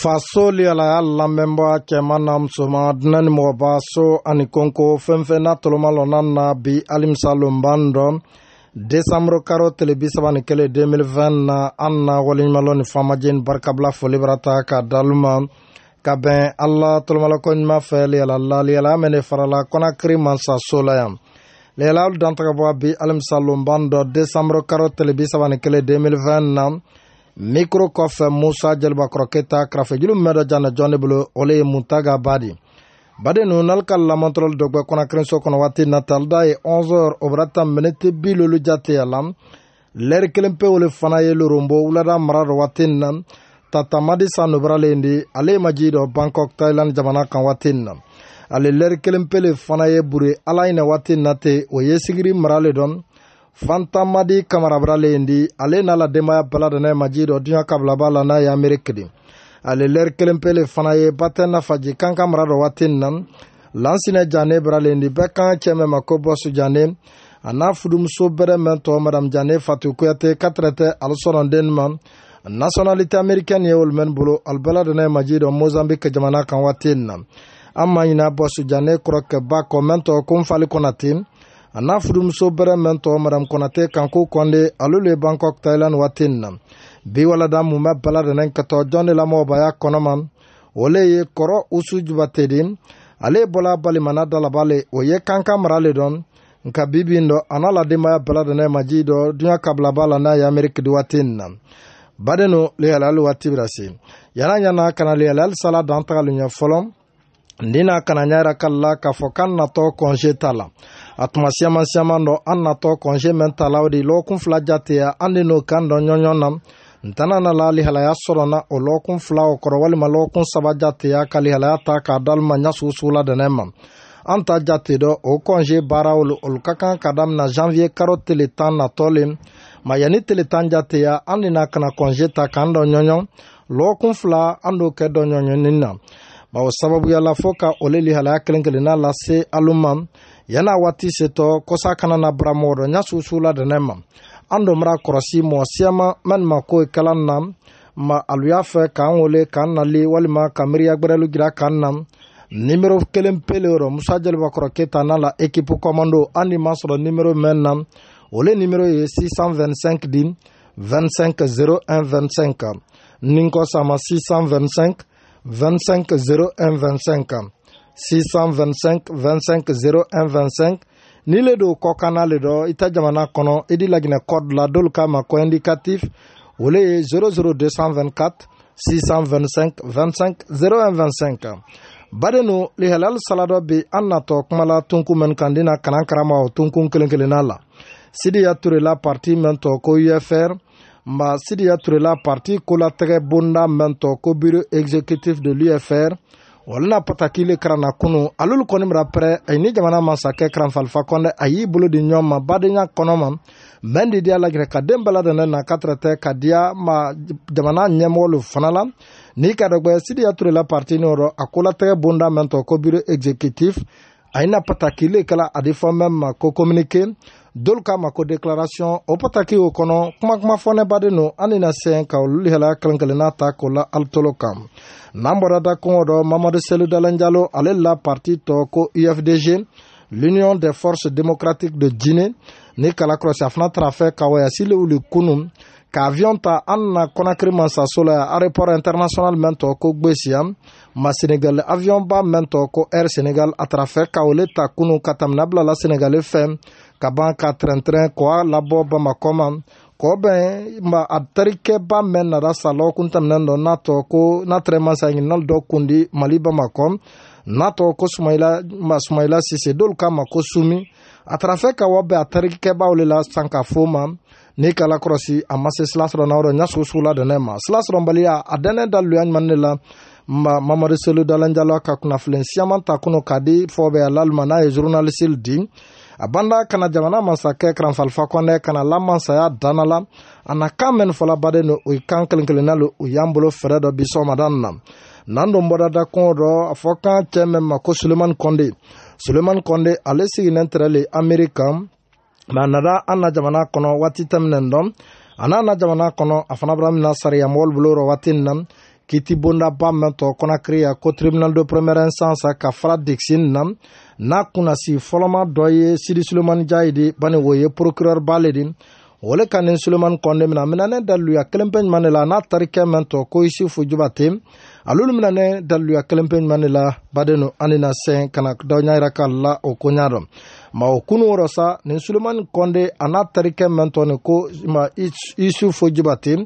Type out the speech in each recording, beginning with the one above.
fasoli ala y'a lamɛnba cɛman na musoman dunan ni mɔgɔba so ani konko fɛn fɛn n'a toloma lɔnna na bi alimisa lonban dɔ desanburu karo tile bi saba ni kelen 2020 na an na waleɲumanlɔ ni faamajɛ ni barikabila foli bara ta ka dalu ma ka bɛn ala tolomalako ɲuman fɛ liyala la liyala y'a mɛn ne farala kɔnakiri mansa so la yan liyala alu dantagabɔ bi alimisa lonban dɔ desanburu karo tile bi saba ni kelen 2020 na mikro kɔfɛ musa jalibakɔrɔ keta karafejulu min bɛ dɔ jan na jɔn de bolo o le ye muntaga badi baden nu n'ale ka lamɔntɔrɔli dɔ gbɛ kɔnɔ kerenso kɔnɔ waati natali da ye 11h o bɛra ta miniti bi lolu jate a la lɛri kelen pe ole fana ye loronbo wulada mara dɔ waati in na tatamadi sanobralen di ale ye maji dɔ bangkok thailand jamana kan waati in na ale lɛri kelen pe le fana ye bure ala ɲinɛ waati in na ten o ye sigiri marale dɔn fantanmadi kamarabiralen di ale n'a la denbaya bala dana ye maji dɔ duɲa kabilaba la n'a ye ameri kelen ale lɛri kelen pe le fana ye batɛ nafaji kan ka mara dɔ waati nin na lansinɛ jane biralen di bɛɛ kan cɛmɛ ma ko bɔsu jane a n'a fudumuso bɛrɛ mɛn tɔ madam jane fatu kuyate katrɛtɛ alisɔrɔnden ma nasɔnalite amerikɛn ye olu mɛn bolo alibala dana ye maji dɔ mozambike jamana kan waati nin na an ma ɲina bɔsu jane kɔrɔkɛba kɔ mɛn tɔ ko n fali kɔnɔ ten a n'a fudumuso bɛrɛ mɛn tɔgɔ madam kɔnate kanko kɔnde ale le bangkok thailand waati n na bi walada mumɛ baladɛnɛ kɛtɔ jɔn de lamɔɔbaya kɔnɔma o le ye kɔrɔ usu jubatedi ale bɔla balimana dalabale o ye kanka mara le dɔn nka bibin dɔ a n'a la denbaya baladɛnɛ maji dɔ duniɲa kabilaba la n'a ye amerikidi waati n na baden no lehaliyali waati bira se yana ɲana kana lehaliyali sala dan tagalu ɲɛ fɔlɔ ndina kana ɲa yira kalila k'a fɔ k'an natɔ kɔnje t'a la a tuma siyaman siyaman dɔ an natɔ kɔnje mɛn t'a la o de lɔgɔkun fila jate ya an de n'o kan dɔ ɲɔɲɔ na ntana na la lihalaya sɔrɔ na o lɔgɔkun fila o kɔrɔ walima lɔgɔkun saba jate ya ka lihalaya ta k'a dalima ɲa sugu sugu la dɛnɛ ma an ta jate dɔ o kɔnje baara olu olu ka kan ka damina janvier karo tele tan natɔ le ma yanni tele tan jate ya an de na kana kɔnje ta k'an dɔ ɲɔɲɔ lɔgɔkun fila an d'o kɛ dɔ ɲɔɲɔni na o sababuyala fɔɔ ka ole lihalaya kelen kelenna lase alu ma yana waati setɔ kɔsa kana na bara mɔgɔ dɔ ɲasusu la dɛnɛ ma an don bara kɔrɔsi mɔgɔ siyama mɛn ma ko ye kalan na ma alu y'a fɛ k'an wele k'an nali walima ka miiriya gbɛrɛlu jira k'an na nimero kelen pele rɔ musa jeliba kɔrɔ keta n'a la ekipu kɔmando an ni ma sɔrɔ nimero mɛn na ole nimero ye 625 di 25 01 25 nin kɔ sama 625 25 01 25 625 25 01 25 ni le do kɔkanna le dɔ i ta jamana kɔnɔ i di laginɛ kɔd la dolu k'a ma ko indicatif ole ye 00224 625 25 01 25 badenu lihalal saladɔ be an natɔ kumala tonkun mɛn kan dina kalan karama o tonkun kelen kelenna la sidiya turela parti mɛn tɔ ko ufr Masidiya Turela parti kolatɛgɛ bonda mɛntɔ ko biro executive de l'UFR olu na patakili karana kunu alolu kɔni bira pɛrɛ ayi ni jamana masakɛ karanfalifa kɔnɛ a y'i bolo di ɲɔgɔn ma badenya kɔnɔ ma mɛn di diya lagɛrɛ ka den bɛɛ na ka tɛrɛtɛ ka diya ma jamana ɲɛmɔgɔ lo fana la n'i ka dɔgɔya sidiya turela parti ni rɔ a kolatɛgɛ bonda mɛntɔ ko biro executive ayi na patakili kala a di fɔ mɛn ma ko communiqué Dulka ma déclaration au pataki o kɔnɔ kuma kuma anina sen an ni na se ka olu lihɛla kelenkelenna ta k'o la kan da kɔngɔ dɔ mamadu dalanjalo la parti tɔ ko ufdg l'union des forces démocratiques de guinée ni kalakɔrɔsi a fana tara fɛ ka wayasili le kunu ka avion ta an na konakiri international mɛn tɔ ko ma senegal avion ba mɛn ko air senegal a tara fɛ kunu ka la fɛ ka ban ka trɛntrɛn kɔa labɔ bamakɔ ma kɔɔ bɛn ma a tarikɛba mɛn nara sa lɔgɔkun tɛmɛnɛn dɔ n'a tɔ ko n'a tɛrɛ masa ɲininali dɔ kundi mali bamakɔ n'a tɔ ko sumayila sumayila sise dɔlu k'a ma ko sumi a taara fɛ ka wa bɛn a tarikɛbaw le la san ka fo ma ni kala kɔrɔsi a ma se silasɔrɔ na yɔrɔ ɲa sugu sugu la dɛnɛ ma silasɔrɔbaliya a dɛnɛ da luya ɲuman de la ma mamadu selu dalanjala ka kunnafilen siyaman ta kɔnɔ ka di fɔ bɛ a lalima n'a ye zurunalisili di a banda kana jamana masakɛ karanfalifa kɔnɛ kana lamansaya danna la a na kan mɛnni fɔla baden no o ye kan kelen kelenna lo o y'an bolo fɛɛrɛ dɔ bi sɔgɔmadan na n'an don bɔra da kɔngɔ dɔ a fɔ kan cɛ mɛn ma ko sulemani kɔnde sulemani kɔnde ale sigilen tɛrɛ le amerika ma a nada an na jamana kɔnɔ waati tɛmɛnɛn dɔn a n'a na jamana kɔnɔ a fana bara mina sariya mɔgɔl bolo rɔ waati nin na kiti bondaba mɛn tɔ kɔnakiri ya ko tribunal de premiɛre insansa ka fara dikisi nin na n'a kunnasi fɔlɔma dɔ ye sidi sulemani ja ye de bani o ye procureur ba le de o le ka nin sulemani kɔnde mina minɛ ne daluya kelen pe ɲuman de la n'a tarikɛ mɛn tɔ ko isufu jubate alolu mina ne daluya kelen pe ɲuman de la badenu ani na sɛn kana dɔɲa yira ka la o koɲa dɔn ma o kunu wɔrɔ sa nin sulemani kɔnde a n'a tarikɛ mɛn tɔ nin ko ma isufu jubate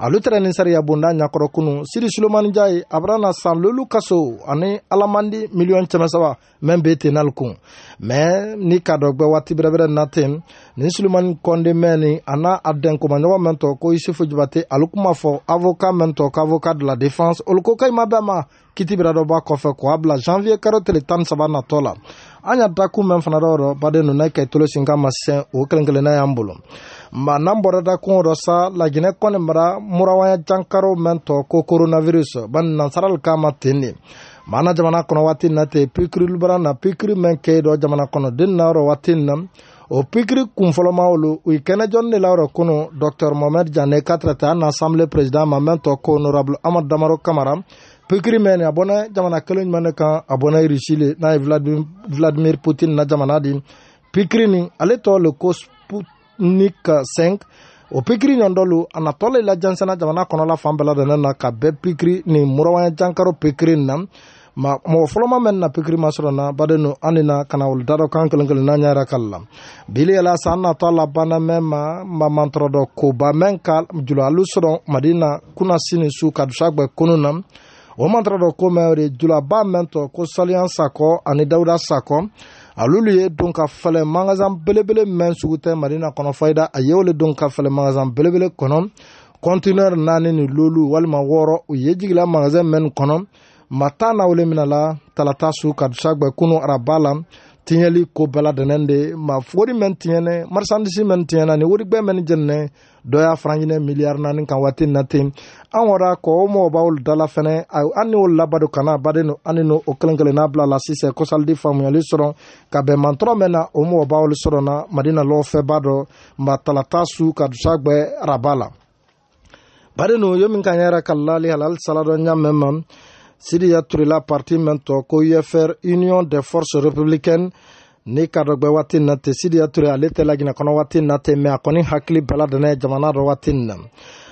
alu tɛrɛ ni sariya bonda ɲakɔrɔ kunu sidi sulemanija ye a bara na san lolu kaso ani alamandi miliyɔn kɛmɛ saba mɛn be ten nali kun mɛ ni ka dɔ gbɛ waati bɛrɛbɛrɛ na ten ni sulemani kɔnde mɛn ni a n'a a dɛn komaɲɔgɔn mɛn tɔ ko yusufu jubate alu kuma fɔ avoka mɛn tɔ k'avoka de la defanse olu ko kaɲi ma bɛɛ ma kitibira dɔ b'a kɔfɛ k'o a bila janviye karo tele tan saba natɔ la an y'a da kun mɛn fana dɔ rɔ baden nu ne kɛ tolo sin ka ma sɛn o kelen kelenna y'an bolo ma nan bɔrada kũu dɔ sa laginɛ kɔni mara murawaya jankaro mɛn tɔ ko koronavirus bani nansarali kama ten ne mana jamana kɔnɔ waati na te pikiri lubara na pikiri mɛn kei dɔ jamana kɔnɔ den nayɔrɔ waati na o pikiri kunfɔlɔma olu u kɛnɛjɔni de layɔrɔ kunu dɔktɛr mohamɛd jane katrata an nasanble prezidan ma mɛn tɔ ko honorable amad damaro kamara pikiri mɛn a bɔnɛ jamana kelen jumɛn ne kan a bɔnɛ rusi le n'a ye vladimir putin na jamana di pikiri nin ale tɔ le cos nick 5 o pikiri ɲɔn dɔ lo a natɔ la i la jansɛnna jamana kɔnɔla fan bɛɛ ladɛnnen na ka bɛɛ pikiri nin murawaya jankaro pikiri nin na ma mɔgɔ fɔlɔma mɛn na pikiri ma sɔrɔ na baden no an na kana wuli da dɔ kan kelen kelen na ɲɛra ka la bili yɛlɛ san natɔ la bana mɛn ma mamantɔrɔ dɔ koba mɛn ka julalu sɔrɔ madina kuna sini su ka dusa gbɛ kunu na o mantɔrɔ dɔ ko mɛn o de julaba mɛn tɔ ko saliyan sakɔ ani dawuda sakɔ alolu ye don ka fɛlɛ magasan belebele mɛn sugu tɛ madina kɔnɔ fayida a ye le don ka fɛlɛ magasan belebele kɔnɔ kɔntinɛr naani ni lolu walima wɔɔrɔ u ye jigila magasin mɛn kɔnɔ mata nawole mina la talata su ka sagbɛ kunu araba la tiɲɛli ko bɛɛ ladɛnɛn de ma wori mɛn tiɲɛnɛ marisandisi mɛn tiɲɛna ni wori gbɛ mɛn jɛnɛnɛ dɔ y'a faranjinɛ miliyari naani kan waati na ten an wara kɔ o mɔgɔ b'aw dala fɛnɛ an n'o labado kana baden ani no o kelen kelen n'a bila la sisan kosalidi faamuyali sɔrɔ ka bɛn mantɔrɔ mɛn na o mɔgɔ b'aw sɔrɔ na madina lɔ fɛba dɔ ma talata su ka dusa gbɛ araba la baden yo min ka ɲɛ yɛrɛ ka lali halal saladɔ ɲamɛ ma sidiya turila parti mɛn tɔ ko ufr union des forces républicaines ni ka dɔ gbɛ waati na tɛ sidiya ture ale tɛ lagina kɔnɔ waati na tɛ mɛ a kɔni hakili bala dana jamana dɔ waati na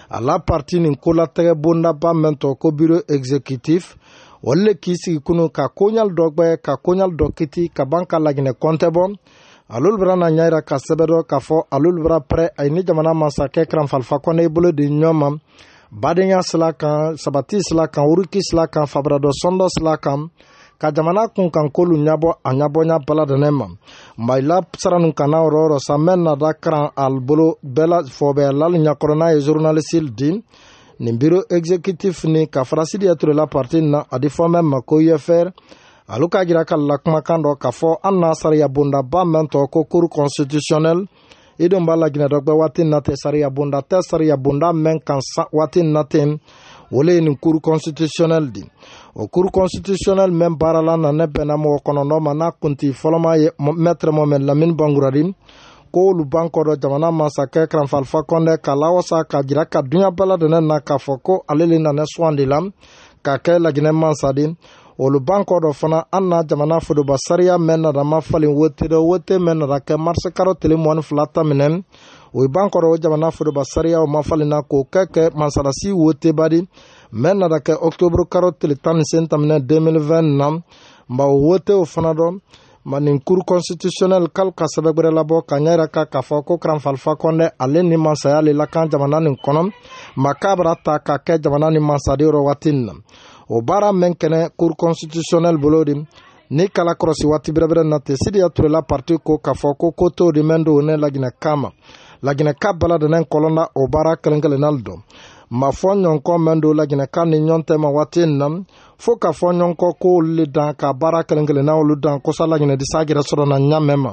a la parti nin kolatigɛ bondaba mɛn tɔ ko biro executif olu le k'i sigi kunu ka koɲali dɔ gwɛ ka koɲali dɔ kiti ka ban ka laginɛ kɔntɛ bɔ alolu bɛra na ɲa yira ka sɛbɛ dɔ k'a fɔ alolu bɛra pɛrɛ a ye ni jamana masakɛ kiranfalifa kɔnɛ i bolo di ɲɔ ma badenya sila kan sabati sila kan wuruki sila kan fabara dɔ sɔndɔ sila kan ka jamana kunkan kolu ɲabɔ a ɲabɔɲa baladanɛ ma maila saranu kana rɔrɔ samɛn nada karan al bolo bɛla fɔbɛ lalu ɲakɔrɔna ye journalistil di nin biro exécutif ni ka farasidi ye turela parti na a di fɔmɛn ma ko yɛfɛr alu k'a jira ka la kumakan dɔ k'a fɔ an n'a sariya bondaba mɛn tɔ ko cour constitutionnɛl i don b'a laginɛ dɔgbɛ waati na tɛ sariya bonda tɛ sariya bonda mɛn kan waati na ten o le ye nin cour constitutionnɛl di o cour constitutionnel min baarala na ne bɛnna mɔgɔ kɔnɔntɔ ma n'a kuntigi fɔlɔ ma ye mɛtɛrɛ mɔmɛ lamini banguradi k'olu ban kɔ dɔ jamana masakɛ karanfalifa kɔnɛ ka lawasa ka jira ka duɲa bɛɛ na k'a fɔ ko ale le nanɛ suwan de la ka kɛ laginɛ mansaden olu bankɔ dɔ fana an na jamana fodoba sariya mɛn nadama falen wote dɔ wote mɛn nada kɛ marisi karo tele mɔni fila ta minɛ o ye bankɔ dɔ o jamana fodoba sariya o ma falenna k'o kɛ kɛ mansarasi wotebadi mɛn nata kɛ ɔktoburu karo tile tan ni sen tɛmɛnɛ 2020 na ma wotew fana dɔ ma nin kuru constitutionnɛl kal ka sɛbɛgwɛrɛ labɔ ka ɲɛ yɛrɛ ka k'a fɔ ko karanfalifa kɔndɛ ale ni masaya le la kan jamana nin kɔnɔ ma k'a bara ta ka kɛ jamana ni masaden yɔrɔ waati nin na o baara mɛn kɛnɛ kuru constitutionnɛl bolo de ni kala kɔrɔsi waati bɛrɛbɛrɛ na tɛ sidiya turela parti ko k'a fɔ ko ko t'o di mɛn do ne laginɛ kan ma laginɛ ka bala dɛnɛ kɔlɔn la o baara kelen kelenna dɔn m'a fɔ ɲɔnkɔ mɛn do laginɛkan ni ɲɔn tɛma waati n na fɔɔ k'a fɔ ɲɔnkɔ k'olu le dan ka baara kelen kelenna olu dan kosa laginɛdi saa gɛrɛ sɔrɔ na ɲamɛn ma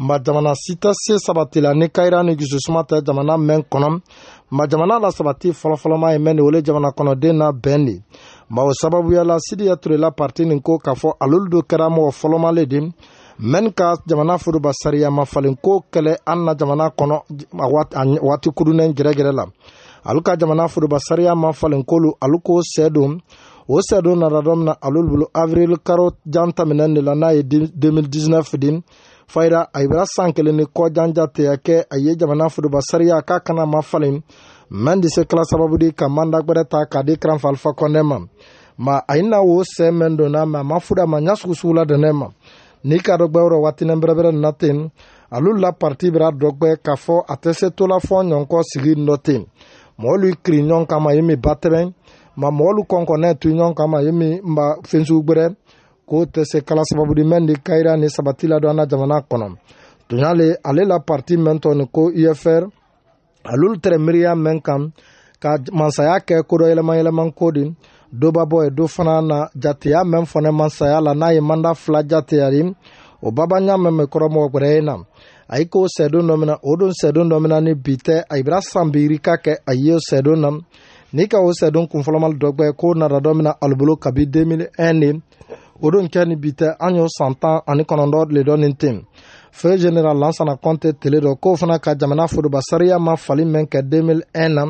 ma jamana si tɛ se sabatila ni kayira ni jususuma tɛ jamana mɛn kɔnɔ ma jamana la sabati fɔlɔfɔlɔma ye mɛn ni o le jamana kɔnɔden na bɛn de ma o sababuya la sidiya turela parti nin ko k'a fɔ alolu do kɛra mɔgɔ fɔlɔmale de mɛn ka jamana foroba sariya ma falen ko kɛlɛ an na jamana kɔnɔ waati kurunnen gɛrɛgɛrɛ la alu ka jamana forobasariya ma falen k'olu alu k'o sɛ don o sɛ don nara dɔ min na alolu bolo avril karo jan tɛmɛnen de la n'a ye 2019 di fayira a yibira san kelen ni kɔjan jateya kɛ a ye jamana forobasariya k'a kana ma falen mɛn de se kila sababu di ka mandagbɛrɛ ta k'a di karanfa alifa kɔnɛ ma ma a yi na o sɛ mɛn donna mɛ a ma fuda ma ɲa sugusugu la dɛnɛ ma n'i ka dɔgbɛ yɔrɔ waatinɛ bɛrɛbɛrɛ nin na ten alu la pariti bira dɔgbɛ k'a fɔ a tɛ se tola fɔ ɲɔgɔnkɔ sigi nɔ ten moolu kiri ɲɔgɔn kama ye mi ba tɛbɛn ma moolu kɔnkɔnɛ tu ɲɔgɔn kama ye mi ba fensugu gwɛrɛ k'o tɛ se kala sababudi mɛn di kayira ni sabati la don an na jamana kɔnɔ tuɲale ale la parti mɛn tɔ ni ko ifr alolu tɛrɛ miiriya mɛn kan ka mansaya kɛ kodɔ yɛlɛmayɛlɛman ko di dobabɔ ye do fana na jateya mɛn fɔnɛ mansaya la n'a ye manda fila jateyari o baba ɲa mɛn mɛ kɔrɔmɔgɔ gwɛrɛ ye na a yi k'o sɛdon dɔ min na o don sɛdon dɔ min na ni bi tɛ a ibira san biiri ka kɛ a ye o sɛdon na ni ka o sɛdon kunfɔlɔma dɔ gbɛ k'o nara dɔ min na alibolo kabi 2001 de o don kɛ ni bi tɛ an y'o san tan ani kɔnɔntɔn le dɔ nin ten feu general lansana kɔnte tele dɔ k'o fana ka jamana foroba sariya ma fali mɛn kɛ 2001 na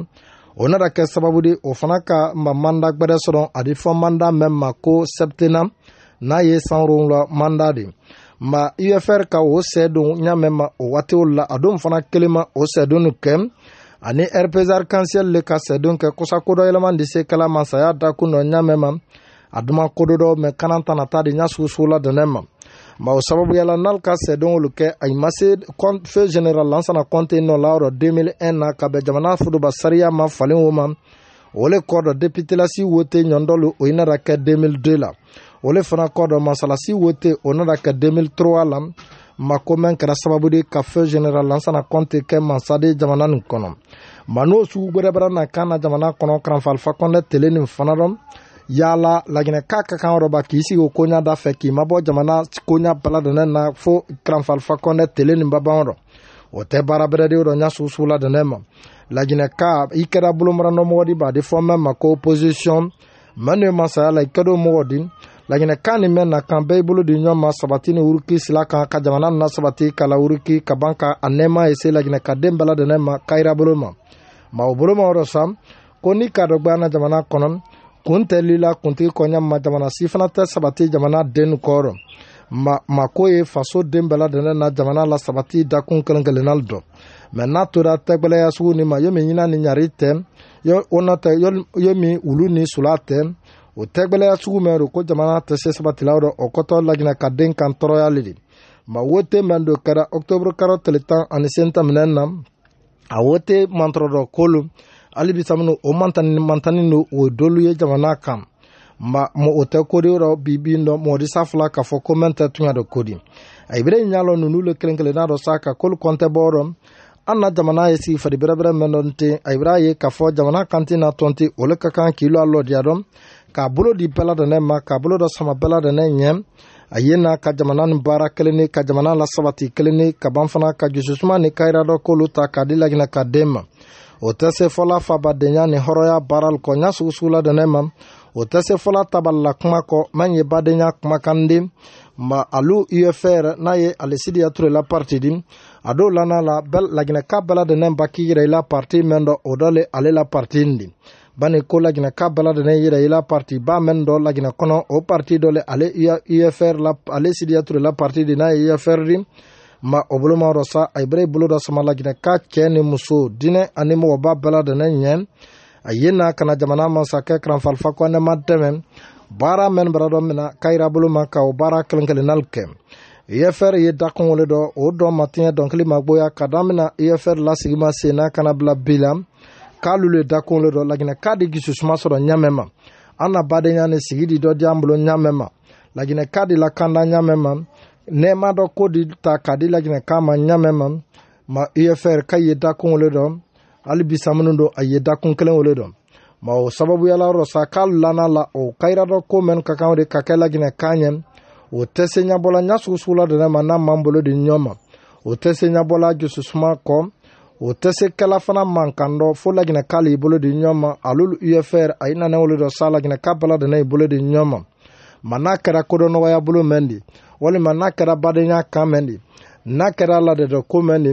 o nana kɛ sababu de o fana ka ma manda gbɛdɛ sɔrɔ a di fɔ manda mɛn ma ko sɛptena n'a ye sanwurunwula manda de ma ufr ka o sɛ don n y'a mɛn ma o waatiw la a don fana kelen ma o sɛdonni kɛ ani rpzr kansiɛl le ka sɛdon kɛ kosa kodɔyɛlɛma de se kala ma saya da kun dɔ n y'a mɛn ma a duma kodo dɔ mɛ kana tana ta de n y'a sugu sugu la dɛnɛ ma ma o sababuyala n'ale ka sɛdon olu kɛ a ma se fe general lansana kɔnte nɔ la yɔrɔ 2001 na ka bɛn jamana fodoba sariya ma falen o ma o le kɔ dɔ deputelasi wote ɲɔndɔlu o ye nara kɛ 2002 la olu fana kɔ dɔ masalasi wote o nana kɛ 2003 la makomɛn kɛra sababu de ka feu general lansana kɔnte kɛ mansade jamana nin kɔnɔ ma n'o sugu gwɛrɛbɛrɛ na kan na jamana kɔnɔ karanfalifa kɔnɛ tele nin fana dɔn yala laginɛ k'a ka kan yɔrɔba k'i sigi o koɲa da fɛ k'i mabɔ jamana koɲa baladɛnɛ na fo karanfalifa kɔnɛ tele nin baban rɔ o tɛ baara bɛrɛ de dɔ ɲa susu ladɛnɛ ma laginɛ ka i kɛra bolomaranɔmɔgɔ di b'a di fɔ mɛn ma ko opposition mɛn nu ye masaya la i kɛdo mɔgɔ di laɲinikan nin bɛ na kan bɛɛ i bolo di ɲɔgɔn ma sabati ni wuruki sila kan ka jamana nana sabati ka la wuruki ka ban ka a nɛɛma ye se laɲinikaden bɛɛ ladɛnɛ ma kayira bolo ma ma o bolo ma yɔrɔ sa ko ni ka dɔ gbana jamana kɔnɔ kun tɛ lila kuntigi kɔɲa ma jamana si fana tɛ sabati jamana den kɔrɔ ma mako ye faso den bɛɛ ladɛnɛ na jamana la sabati dakun kelen kelenna dɔn mɛ n'a tora tɛgbɛlɛya sugu nin ma yomi ɲina ni ɲari tɛ yo o nɔ tɛ yomi olu ni sula tɛ o tɛgbɛlɛya sugu mɛn do ko jamana tɛ se sabatilaw dɔ o kɔtɔ laginɛ ka den kan tɔɔrɔyali de ma wote mɛn do kɛra ɔktɔburu karo tile tan ani senta minɛn na a wote mantɔrɔ dɔ kolu hali bi saminu o mantani mantani do o dolu ye jamana kan ma mo o tɛ kodi rɔ bibi dɔ mɔdisa fila k'a fɔ ko mɛn tɛ tuɲa dɔ kodi a ibire ɲa lɔ nunu le kelen kelenna dɔ sa ka kolu kɔntɛ bɔ rɔ an na jamana ye sigi fari bɛrɛbɛrɛ mɛn dɔ ten a ibira ye k'a fɔ jamana kanti na tɔnti olu ka kan k'i lɔ a lɔdiya dɔn k'a bolo di bɛɛ ladɛnɛ ma k'a bolo dɔ sama bɛɛ ladɛnɛ ɲɛ a ye na ka jamana ni baara kelen ni ka jamana lasabati kelen ni ka ban fana ka jususuma ni kayira dɔ k'olu ta k'a di laginɛ ka den ma o tɛ se fɔla fabadenya ni hɔrɔnya baara kɔ ɲa sugu sugu ladɛnɛ ma o tɛ se fɔla tabalila kuma kɔ man ye badenya kumakan den ma alu ufr n'a ye alisidiya ture la parti di a dɔw lana la laginɛ ka bɛɛ ladɛnɛ ba k'i yɛrɛ i la parti mɛn dɔ o dɔ le ale la parti di bani ko lagina ka baladene yira ila parti ba men do lagina kono o parti dole ale ufr la ale sidiya ture la parti di na ye ufr di ma o bolo ma rosa a ibere bolo da sama lagina ka cɛ ni muso dinɛ ani mɔgɔ ba baladene ɲɛ a ye na kana jamana masakɛ karanfalifa ko ne ma dɛmɛ baara mɛn bara dɔ mina ka yira bolo ma ka o baara kelen kelennali kɛ ifr ye dakun wele dɔ o dɔn matiɲɛ dɔnkili magboya ka damina ifr lasigima senna kana bila bi la k'alu le dakunle dɔ laginɛ k'a di gisusuma sɔrɔ ɲamɛ ma an na badenya ni sigidi dɔ di an bolo ɲamɛ ma laginɛ k'a di la kanda ɲamɛ ma nɛɛma dɔ ko di ta k'a di laginɛ k'a ma ɲamɛ ma ma ufr e k'a ye dakun le dɔ hali bisa minnu don a ye dakun kelen wele dɔ ma o sababuyala yɔrɔ sa k'alu lana la o kayira dɔ ko mɛnu ka kan o de ka kɛ laginɛ k'a ɲɛ o tɛ se ɲabɔla ɲasugusugu la dɔ ne ma n'a m'an bolo di ɲɔ ma o tɛ se ɲabɔla jususuma kɔ o tɛ se kɛla fana man kan dɔ fo laginɛ ka le i bolo di ɲɔ ma alolu ufr a i nanɛ wolo dɔ sa laginɛ ka bala dɛnɛ i bolo di ɲɔ ma ma n'a kɛra kodɔ nɔgɔya bolo mɛn di walima n'a kɛra badenya kan mɛn di n'a kɛra ladɛdɔ ko mɛn di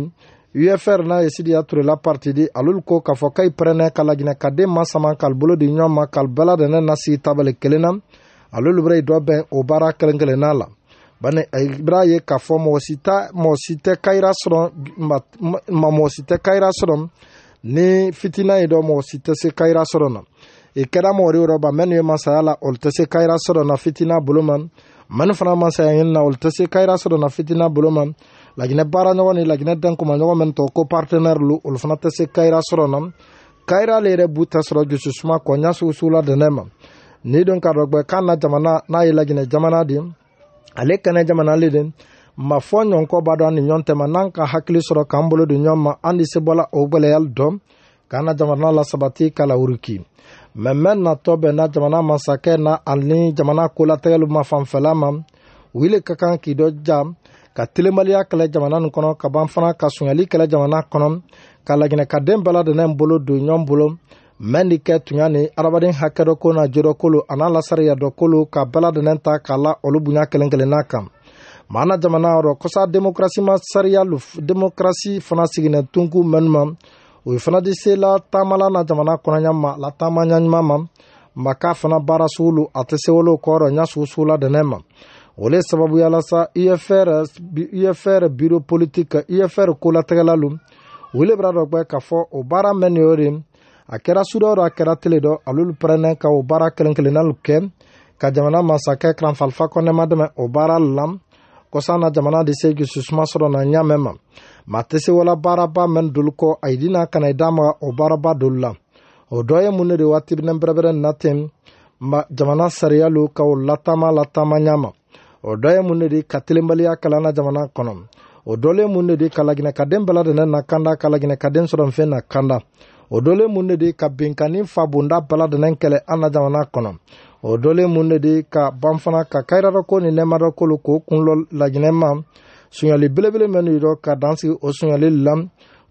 ufr n'a ye sidiya turela parti di alolu ko k'a fɔ kai pɛrɛnɛ ka laginɛ ka den ma sama kali bolo di ɲɔ ma kali bɛla dɛnɛ na sigi tabali kelen na alolu bɛrɛ i dɔ bɛn o baara kelen kelenna la bani i eh, b'a ye k'a fɔ mɔgɔ si tɛ mɔgɔ si tɛ kayira sɔrɔ ma mɔgɔ si tɛ kayira sɔrɔ ni fitina ye dɔ mɔgɔ si tɛ se kayira sɔrɔ na i e kɛra mɔgɔ yɔrɔ ba mɛnu ye masaya la olu tɛ se kayira sɔrɔ na fitina bolo ma mɛnu fana masaya ɲini na olu tɛ se kayira sɔrɔ na fitina bolo ma laginɛ baara ɲɔgɔn ni laginɛ dankuma ɲɔgɔn mɛn tɔ ko partenɛri lu olu fana tɛ se kayira sɔrɔ na kayira le yɛrɛ b'u ta sɔrɔ jususuma kɔnya sugu sugu la dɛnɛ ma ni don ka dɔ gbɛ kan na jamana n'a ye laginɛ jamana di ale kɛnɛ jamana le den ma fɔ ɲɔnkɔ b'a dɔn ani ɲɔn tɛma n'an ka hakili sɔrɔ k'an bolo don ɲɔn ma an dise bɔla o gwɛlɛyali dɔn k'an na jamana lasabati ka lawuriki mɛmɛ natɔ bɛn na jamana masakɛ na ani jamana kolatɛgɛliw ma fanfɛla ma wele ka kan k'i dɔ ja ka telenbaliya kɛlɛ jamana nin kɔnɔ ka ban fana ka sonyali kɛlɛ jamana kɔnɔ ka laginɛkaden bɛɛ ladɛnɛ bolo don ɲɔn bolo mɛn di kɛ tun y'a ni adamaden hakɛ dɔ ko na jodɔ kolo a n'a lasariya dɔ kolo ka baladenɛ ta k'a la olu bonya kelen kelenna kan maana jamana yɔrɔ kɔsa demokrasi ma sariya demokrasi fana siginɛ tunku mɛnu ma o ye fana di se la taamala na jamana kɔnɔya ma la taama ɲaɲuman ma ma k'a fana baara sugu lo a tɛ se wolo kɔrɔ ɲa sugu sugu la dɛnɛ ma o le sababuya la sa ifr ifr biro politike ifr kolatɛgɛla lo o le bira dɔ gbɛ k'a fɔ o baara mɛn ni o de a kɛra sudɔ a kɛra tele dɔ alolu pɛrɛnɛ ka o baara kelen kelennaliw kɛ ka jamana masakɛ kranfalifa kɔnɛma dɛmɛ o baara la kosa na jamana de se gi susuma sɔrɔ na ɲamɛ ma ma tɛ se wala baaraba mɛn dolu kɔ a yidina kana i damaga o baaraba dolu la o dɔ ye mun ne de waati binɛ bɛrɛbɛrɛ na ten jamana sariya lo ka o latama latama ɲama o dɔ ye mun ne de ka telenbaliya kalan na jamana kɔnɔ o dɔ le mun ne de ka laginɛkaden bɛɛ la dɛnɛ na kanda ka laginɛkaden sɔrɔ nfɛn na kanda o dɔlen mun de de ka benkani fa bonda bala dɛnɛ kɛlɛ an na jamana kɔnɔ o dɔlen mun de de ka ban fana ka kayidadɔko ni nɛmadɔkolu k'o kunlɔ laginɛ ma sunyali belebele mɛnu yirɔ ka dansigi o sunyali la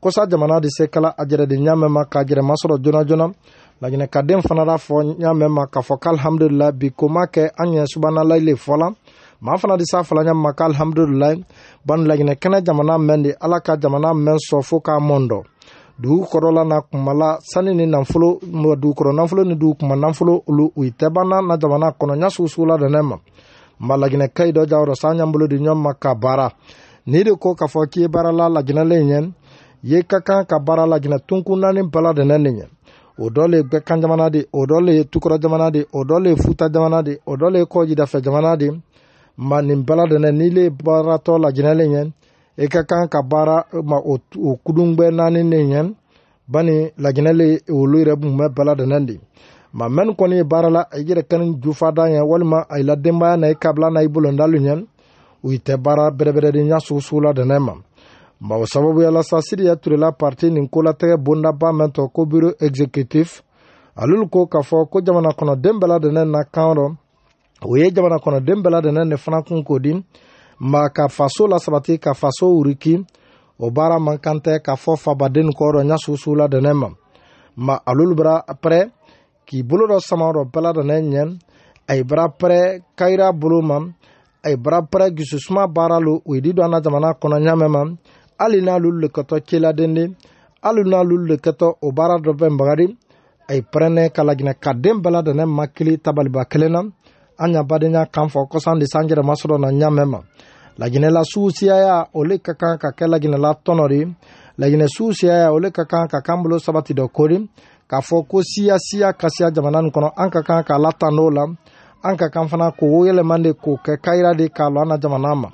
kosa jamana de se kala a jɛrɛdi ɲamɛ ma k'a jɛrɛ masɔrɔ joona joona laginɛkaden fana ra fɔ ɲamɛ ma k'a fɔ k'alihamudulila bi ko ma kɛ an ɲɛ subanalayi le fɔ la maa fana di sa fala ɲɛ ma k'alihamudulila bani laginɛkɛnɛ jamana mɛn di ala ka jamana mɛn sɔ fɔɔ k'a mɔn dɔ dugu kɔrɔ la na kuma la sanni ni nafolo dugu kɔrɔ nafolo ni dugu kuma nafolo olu u tɛ ban na na jamana kɔnɔ ɲɛ sugu sugu la dɛ ne ma ma laginɛ kayi dɔ ja yɔrɔ san ɲɛ bolo di ɲɔgɔn ma ka baara ni de ko k'a fɔ k'i ye baara la laginɛlen ɲɛ ye ka kan ka baara laginɛ tunkun naani bala dɛ ne ɲɛ o dɔ le ye gbɛkan jamana de o dɔ le ye tukura jamana de o dɔ le ye futa jamana de o dɔ le ye kɔjidafɛ jamana de ma nin bala dɛ ne n'i le ye baaratɔ laginɛlen ɲɛ. i e ka kan ka baara ma o kulungbe naani ne ɲɛ bani laginɛ le olu yɛrɛ tun bɛ bɛɛ ladɛnɛ de ma mɛnni kɔni ye baara la i yɛrɛ kani jufada ɲɛ walima a la denbaya na i kabila na i bolondalu ɲɛ u i tɛ baara bɛrɛbɛrɛden ɲa soso ladɛnɛ ma ma o sababuya la sa siriya turela parti nin kolatɛgɛ bondaba mɛn tɔ ko biro executif alulu ko k'a fɔ ko jamana kɔnɔden bɛɛ ladɛnɛ na kan rɔ o ye jamana kɔnɔden bɛɛ ladɛnɛ ne fana kun ko di ma ka faso lasabati ka faso wuriki o baara man kan tɛ k'a fɔ fabaden kɔ dɔ ɲa susu la dɛnɛ ma ma alolu bara pɛrɛ k'i bolo dɔ sama dɔ bɛɛ la dɛnɛ ɲɛ a ye bara pɛrɛ kayira bolo ma a ye bara pɛrɛ gisusuma baara lo o ye di don an na jamana kɔnɔ ɲamɛ ma hali n'alolu le kɛtɔ celaden de hali n'alolu le kɛtɔ o baara dɔ bɛ bagadi a ye pɛrɛnɛ ka laginɛ ka den bɛɛ la dɛnɛ ma kili tabaliba kelen na an ɲa badenya kan fɔ kɔsan de san yɛrɛmasɔrɔ na ɲamɛ ma laginɛla suusiyaya o le ka kan ka kɛ laginɛla tɔnɔ de laginɛ suusiyaya o le ka kan ka kan bolo sabati dɔ kori k'a fɔ ko siya siya kasiya jamana nin kɔnɔ an ka kan k'a latando la an ka kan fana k'o yɛlɛman de k'o kɛ kayira de k'a lɔ an na jamana ma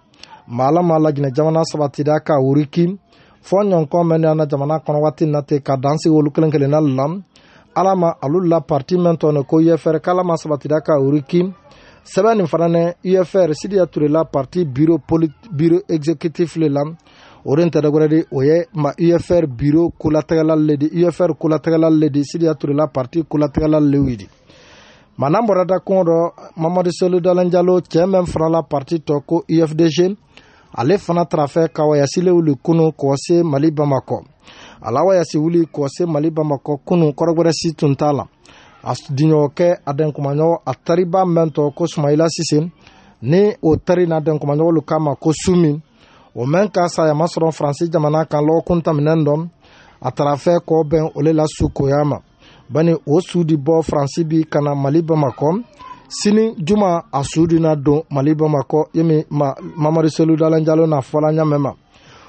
ma ala ma laginɛ jamana sabatira k'a wuriki fɔ ɲɔnkɔn mɛn de an na jamana kɔnɔ waati na ten ka dan sigi olu kelen kelenna la ala ma alu la pariti mɛn tɔ ne ko yɛfɛrɛ k'ala ma sabatira k'a wuriki sɛbɛn nin fana nɛ ufr sidiya turela parti bureau, polit, bureau exécutif le la o ren tɛ dɔgɔrɛ de o ye ma ufr bureau kolatɛgɛlali le di ufr kolatɛgɛlali le di sidiya turela parti kolatɛgɛlali le widi ma n'an bɔra da kɔngɔ dɔ mamadu selu dalanjalo cɛɛ mɛn fana la parti tɔ ko ufdg ale fana tara fɛ ka wayasile wuli kunu k'o se mali bamakɔ a la wayasi wuli k'o se mali bamakɔ kunu kɔrɔgwɛrɛsi tun t'a la a diɲɔgɔnkɛ a dɛnkumaɲɔgɔn a tariba mɛn tɔ ko sumayila sise ni o tari n'a dɛnkumaɲɔgɔn lu k'a ma ko sumi o mɛn ka sayama sɔrɔ faransi jamana kan lɔgɔkun tɛmɛnɛn dɔ a taara fɛ k'o bɛn o le la sukoya ma bani o su di bɔ faransi bi ka na mali bamakɔ sini juma a su di na don mali bamakɔ yemi ma, mamari selu dalanjalo n'a fɔla ɲamɛ ma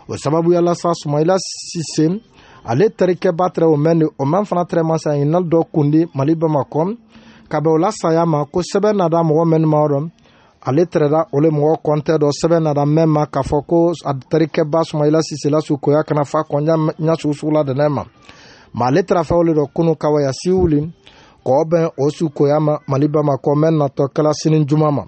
o sababuyala sa sumayila sise ale terikɛba traoré ni o man fana tɛrɛma saɲinali dɔ kundi mali bamakɔ ka bɛn o la saya ma ko sɛbɛn nada mɔgɔ mɛnni ma dɔn ale tɛrɛda o le mɔgɔ kɔntɛ dɔ sɛbɛn nada mɛn ma k'a fɔ ko a terikɛba sumayila sisela su koya kana fa kɔnja ɲasugusugula dɛnɛ ma ma ale tɛra fɛ o le dɔ kunu kawaya siwuli kɔɔ bɛn o su koya ma mali bamakɔ mɛn natɔ kɛla sini juma ma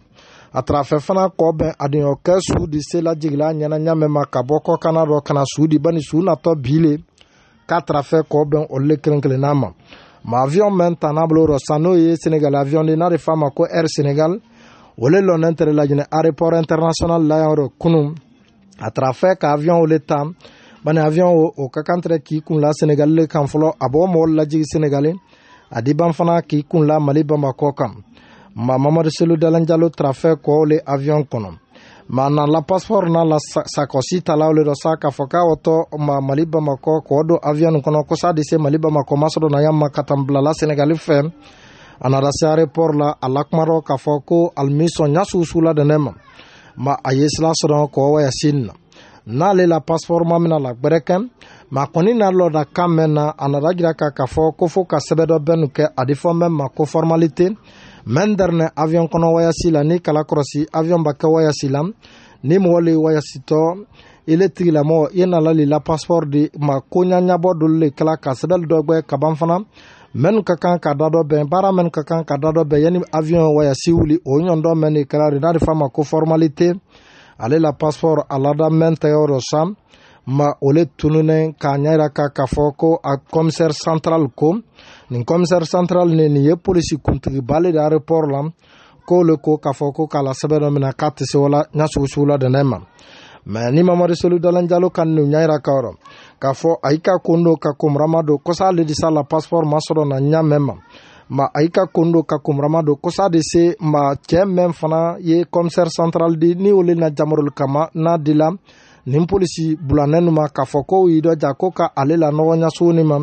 a tara fɛ fana kɔ bɛn adiyɔkɛ su di se lajigila ɲɛnajɛ mɛn ma ka bɔ kɔkana dɔ kana su di bani su natɔ bi le k'a taara fɛ k'o bɛn olu le kelen kelenna ma ma avion mɛn tan'a bolo rɔ sa n'o ye senegal avion de n'a de f'a ma ko air senegal o le lɔnnen tɛrɛ lajinɛ aéroport international la yan rɔ kunu a taara fɛ ka avion o le ta bani avion o o ka kan tɛrɛ k'i kun la senegal le kan fɔlɔ a b'o mɔgɔ lajigi senegal a diban fana k'i kun la mali bamakɔ kan ma mamadu selu dalanjalo taara fɛ k'o le avion kɔnɔ manna la passeport na la sakosi tala le do sa k'a fɔ k'a wɔtɔ ma mali bamakɔ k'o don avion kɔnɔ kosa de se mali bamakɔ masɔrɔ na yamma ka tan bilala senegali fɛ a nara se aéroport la a lakuma dɔ k'a fɔ ko alimi sɔn ɲa susu la dɛnɛ ma ma a ye sira sɔrɔ k'o waya sin na n'ale la passeport ma mina la gbɛrɛkɛ ma kɔni na lɔ da kan mɛn na a nara jira ka k'a fɔ ko fo ka sɛbɛ dɔ bɛnnu kɛ a di fɔ mɛn ma ko formalité mɛn dɛrinɛ avion kɔnɔ wayasi la ni kala kɔrɔsi avion ba kɛ wayasi la ni mɔgɔ le wayasitɔ ile tigilamɔgɔ i nala le la passport di ma koɲaɲabɔ dolu le kɛla ka sɛdɛli dɔ gwɛ kaban fana mɛnu ka kan ka da dɔ bɛn baara mɛnu ka kan ka da dɔ bɛn yani avion wayasi wuli o ɲɔndɔ mɛn de kɛra de n'a de fa ma ko formalité ale la passport a lada mɛn tɛgɛ dɔ sa ma ole tununen k'a ɲɛ yira ka k'a fɔ ko a commissaire central ko nin commissaire central ne nin ye polisi kuntigi bali de aéroport la ko le ko k'a fɔ ko k'a la sɛbɛn dɔ minɛ k'a tɛ se wala ɲa sugu sugu la dɛnɛ ma mɛ ni mamadu solu dalanjalo ka nu ɲa yira kayɔrɔ k'a fɔ a yi ka kon do ka konburama do kosa le di sa la passeport ma sɔrɔ na ɲa mɛn ma ma a yi ka kon do ka konburama do kosa de se ma cɛɛ mɛn fana ye commissaire central di ni ole na jamarolu kama n'a di la nin polisi bulanɛ nu ma k'a fɔ ko yi dɔ ja ko ka ale la nɔgɔ ɲasugu ni ma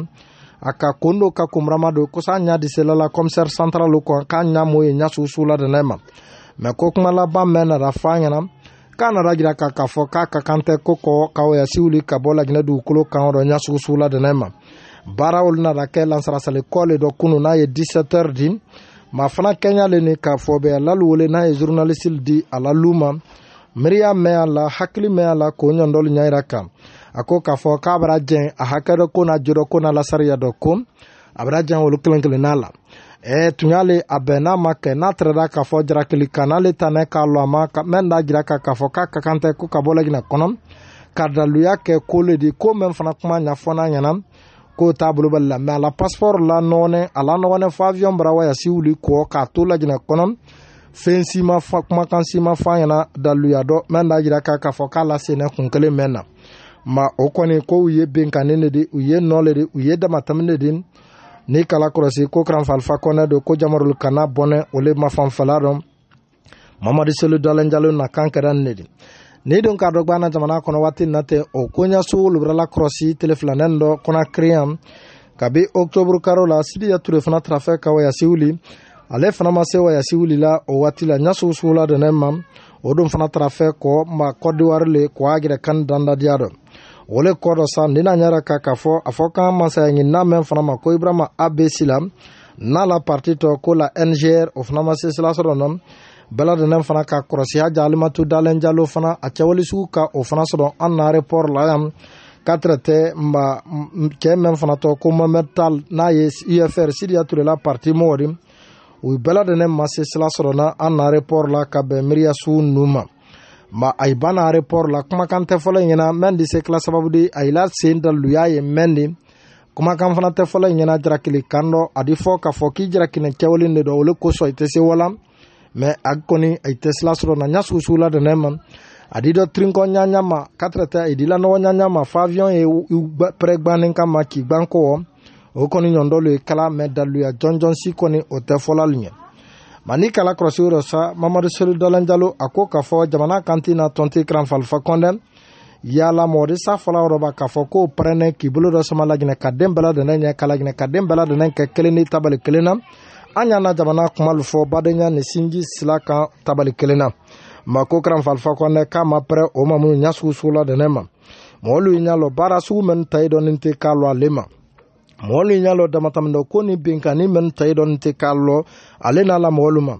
a ka kon do ka kunburama don kosa ɲa disela la commissaire central kan k'a ɲa mo ye ɲasusu la dɛnɛ ma mɛ ko kuma laban mɛn nara f'a ɲɛna k'a nara jira ka k'a fɔ k'a ka kan tɛ ko kɔ ka wayasi wuli ka bɔ laginɛ dugukolo kan rɔ ɲasusu la dɛnɛ ma baara olu nara kɛ lansarasali kɔle dɔ kunu n'a ye 17 heures di ma fana kɛɲalen ni k'a fɔ bɛ alalu wele n'a ye journaliste di alalu ma miiri y'a mɛn a la hakili mɛn a la k'o ɲɔndɔli ɲa yira kan a ko k'a fɔ k'a bara jɛn a hakɛ dɔ ko n'a jo dɔ ko n'a lasariya dɔ ko a bara jɛn olu kelen kelenna la ɛɛ tun y'ale a bɛn n'a ma kɛ n'a tɛrɛda k'a fɔ jarakili kan n'ale tanɛ k'a lɔ a ma mɛn n'a jira ka k'a fɔ k'a ka kan tɛ ko ka bɔ lagina kɔnɔ ka daluya kɛ ko le di ko mɛn fana kuma ɲafɔ n'a ɲɛna k'o t'a bolo bali la mɛ a la pasipɔri la nɔgɔnɛ a la nɔgɔnɛ fɔ awiyɔn bara wayasi wuli kɔ k'a to lajinɛ kɔnɔ fɛn si ma fa kumakan si ma fɔ a ɲɛna daluya dɔ mɛ n'a jira k'a k'a fɔ k'a lase ne kun kelen mɛn na ma o kɔni ko u ye benkannen de di u ye nɔ le di u ye damatɛmɛ de di ni kala kɔlɔsi ko karanfalifa kɔnɛ don ko jamarulu kana bɔnɛ ole ma fanfɛla dɔn mamadu selu dalen jalo na kan kɛra nin de di ni dun k'a dɔ gbana jamana kɔnɔ waati na tɛ o koɲɛso luburala kɔrɔsi tele filanan dɔ kɔnakiriyan kabi octobre karo la sidiya ture fana tarafɛ ka wayasi wuli ale fana ma se wayasi wulila o waati la ɲasugu sugu la dɛnɛ ma o dun fana tarafɛ kɔ ma kɔdiwari le kɔ a yɛrɛ kan dandadiya dɔ wole kɔ dɔ sa ni na ɲɛrɛ ka k'a fɔ a fɔ kan masayaɲi n'a mɛn fana ma ko ibrahima abc la n'a la parti tɔ ko la ngr o fana ma se sira sɔrɔ nɔ bɛladɛnɛ fana ka kɔrɔsiya ja alimatu dalen jalo fana a cɛwalisugu ka o fana sɔrɔ an na report la yan katrɛtɛ ma cɛɛ mɛn fana tɔ ko mamɛd tal n'a ye ufr siriya turela parti mɔgɔdi u bɛladɛnɛ ma se sira sɔrɔ na an na report la ka bɛn miiriyasu nu ma ma a ye ba na areport la kumakan tɛ fɔlɔ ɲɛna mɛn de se kila sababu de a yila sen da luya ye mɛn de kumakan fana tɛ fɔlɔ ɲɛna jarakili kan dɔ a di fɔ k'a fɔ k'i jarakinɛ kɛwalen de dɔ ole kosɔn i tɛ se wala mɛ a kɔni a tɛ sila sɔrɔ na ɲa sugusugu la dɛnɛ ma a di dɔ tirinkɔ ɲaɲa ma katrɛtɛ a di lanɔgɔ ɲaɲa ma fa aviyɔn ye pɛrɛ gbannen kama k'i gban kɔwɔ o kɔni ɲɔndɔlo ye kala mɛ daluya jɔnjɔn si kɔni o tɛ fɔlali ɲɛ ma ni kala kɔrɔsigi rɔ sa mamadu selu dɔlen jalo a ko k'a fɔ jamana kanti na tɔnti kiranfalifa kɔndɛn yala mɔdi sa fɔla rɔba k'a fɔ k'o pɛrɛnɛ k'i bolo dɔ sama laginɛ ka den bɛɛ ladɛnɛ ɲɛ ka laginɛ ka den bɛɛ ladɛnɛ kɛ kelen ni tabali kelen na an y'a na jamana kumalu fɔ badenya ni sinji sila kan tabali kelen na ma ko kiranfalifa kɔndɛ k'a ma pɛrɛ o ma minnu ɲasugu sugu ladɛnɛ ma ma olu ɲa lɔ baara sugu mɛnu ta yi dɔɔnin tɛ k'a lɔ ale ma mɔgɔ min y'a lɔ damatɛmɛ dɔ ko nin binkanni minnu ta yi dɔɔni tɛ k'a lɔ ale n'a la mɔgɔ lu ma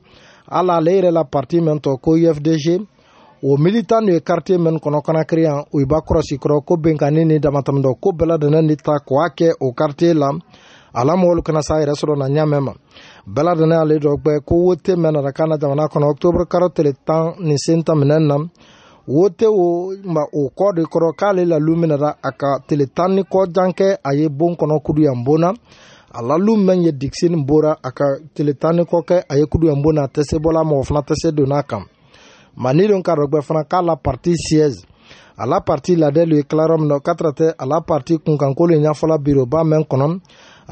ala ale yɛrɛ la parti min tɔ ko ufdg o militant de ye quartier min kɔnɔ kanakiri yan o ba kɔrɔsi kɔrɔ ko benkanni ni damatɛmɛ dɔ ko bɛɛ ladɛnɛ de ta k'o a kɛ o quartier la a la mɔgɔlu kana s'a yɛrɛ sɔrɔ na ɲamɛ ma bɛɛ ladɛnɛ ale dɔ gbɛ ko wote mɛn nara kan na jamana kɔnɔ octobre karo tile tan ni sen ta minɛn na wote wo ma o kɔ de kɔrɔ k'ale lalu minɛra a ka tile tan ni kɔjan kɛ a ye bon kɔnɔ kudu yan bon na a lalu mɛn ye digisini bora a ka tile tan ni kɔ kɛ a ye kudu yan bon na a tɛ se bɔla mɔgɔ fana tɛ se donna a kan mani don ka dɔgbɛ fana k'a la parti siège a la parti ladɛlu ye kila yɔrɔ min na katara tɛ a la parti kunkankolo ɲɛfɔla biroba mɛn kɔnɔ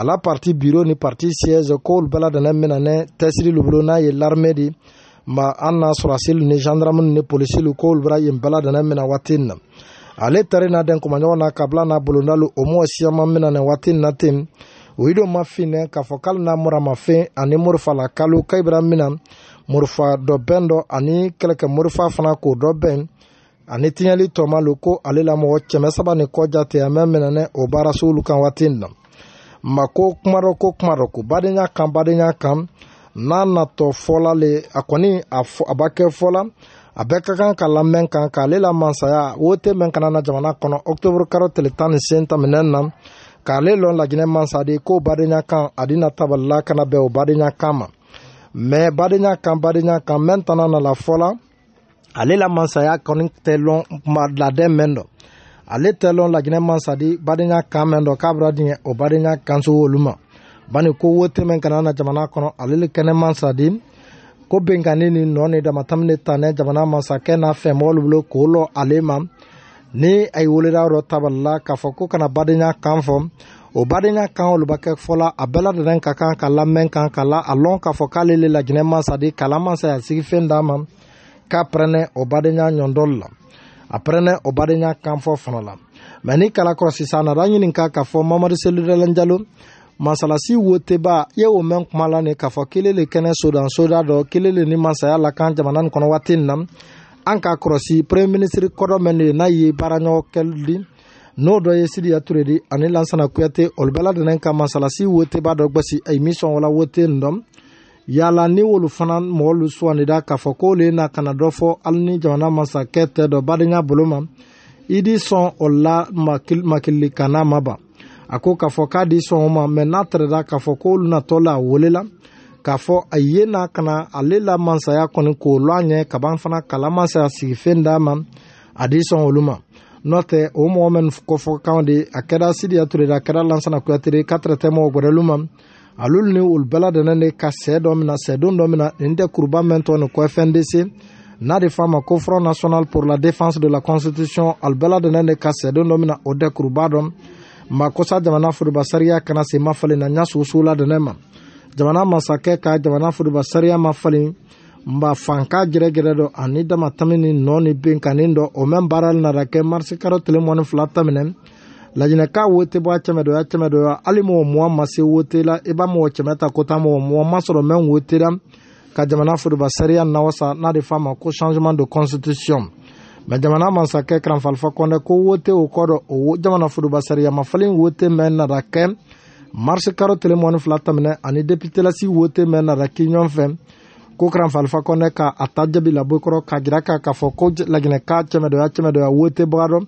a la parti biro ni parti siège k'olu bɛɛ la dana mɛna nɛ tɛsiri lubolo n'a ye l'armée di ma an n'a sɔrɔ a seli ni gendarme ni polisilu k'olu bɛra yen bɛɛ ladana minɛ waati in na ale tari na den kumaɲɔgɔn na kabila n'a bolondalu o mɔɔ siyama minɛ nin waati in na ten o yido ma finɛ k'a fɔ k'ale n'a muramafɛn ani morifa la kalo k'a bɛra minɛ morifa dɔ bɛn dɔ ani kɛlɛkɛ morifa fana k'o dɔ bɛn ani tiɲɛli tɔma lo ko ale la mɔgɔ kɛmɛ saba ni kɔja tɛ an bɛ minɛnɛ o baara sugu kan waati in na ma ko kuma dɔ ko kuma dɔ ko badenya kan badenya kan n'a natɔ fɔla le a kɔni a fɔ a b'a kɛ fɔla a bɛɛ ka kan ka lamɛn kan k'ale la mansaya o tɛ mɛn kana na jamana kɔnɔ ɔkutoburu karo tile tan ni sen taminɛ na k'ale lɔn laginɛ mansadi ko badenya kan a dina tabalila kana bɛn o badenya kan ma mɛ badenya kan badenya kan mɛn tana nala fɔla ale la mansaya kɔni tɛ lɔn ladɛn mɛn dɔ ale tɛ lɔn laginɛ mansadi badenya kan mɛn dɔ k'a bara diɲɛ o badenya kan sugu olu ma bani ko wo tɛmɛn kana na jamana kɔnɔ ale le kɛnɛ mansadi ko benkani ni nɔ ni damatɛmɛ ne ta ne jamana masakɛ n'a fɛ mɔgɔlu bolo k'o lɔ ale ma ni a ye weleda yɔrɔ tabalila k'a fɔ ko kana badenya kan fɔ o badenya kan olu ba kɛ fɔla a bɛɛ ladɛnɛ ka kan ka lamɛn kan ka la a lɔn k'a fɔ k'ale le laginɛ masadi kala masaya sigifɛn d'a ma k'a pɛrɛnɛ o badenya ɲɔndɔli la a pɛrɛnɛ o badenya kan fɔ fana la mɛ ni kala kɔrɔ sisan nara ɲini ka k'a fɔ mamadu seludɛlɛnjalo masalasi woteba ye o mɛn kuma la nin k'a fɔ kelen le kɛnɛ sodan soda dɔ kelen le ni masaya la kan jamana nin kɔnɔ waati nin na an k'a kɔlɔsi premier ministre kɔdɔ mɛn de n'a ye baaraɲɔgɔnkɛli n'o dɔ ye sidiya ture di ani lansana kuyate olu bɛɛ ladɛnɛ ka masalasi woteba dɔ gbɛsi a ye min sɔn wala wote nin dɔn yala ni wolu fana mɔgɔlu suwanida k'a fɔ k'ole na kana dɔ fɔ hali ni jamana masakɛ tɛ dɔ badenya bolo ma i di sɔn o la makili kana ma ban a ko k'a fɔ k'a di sɔngɔ ma mɛ n'a tɛrɛda k'a fɔ k'olu natɔla a welela k'a fɔ a ye n'a kana ale la mansaya kɔni k'o lɔ a ɲɛ kaban fana kala mansaya sigifɛn d'a ma a di sɔn olu ma n'o tɛ o mɔgɔ minnu kɔfɔ kan de a kɛra sidiya ture a kɛra lansana kuyatere katere tɛ mɔgɔ gɛrɛlu ma alolu ni olu bɛɛ ladɛnɛ de ka sɛ dɔ min na sɛdon dɔ min na nin tɛ kuruba mɛn tɔ nin kɔfɛn de se n'a de f'a ma ko front national pour la défense de la constitution alu bɛɛ ladɛnɛ de ka sɛdon dɔ min na o tɛ kuruba dɔn ma kosa jamana foroba sariya kana se ma falen na n y'a sogosogo la dɛnɛ ma jamana masakɛ ka jamana foroba sariya ma falen nba fanka gɛrɛgɛrɛ dɔ ani dama tami ni nɔɔ ni ben kani dɔ o mɛn baara nara kɛ marisi karo tile mɔni fila taminɛ lajinɛka wote bɔ a cɛmɛ dɔ ya cɛmɛ dɔ ya hali mɔgɔ mɔgɔ ma se wote la i b'a mɔgɔ cɛmɛ ta ko taa mɔgɔ mɔgɔ ma sɔrɔ mɛn wote la ka jamana foroba sariya nawasa n'a de f'a ma ko changement de constitution mɛ jamana masakɛ karanfalifa kɔnɛ ko wote o kɔ dɔ o jamana forobasariyamafalen wote mɛn nara kɛ marisi karo tile mɔni fila tɛmɛnɛ ani deputelasi wote mɛn nara ki ɲɔn fɛ ko karanfalifa kɔnɛ ka a ta jaabi labokɔrɔ ka jira ka k'a fɔ ko laginɛka cɛmɛdɔya cɛmɛdɔya wote baga dɔ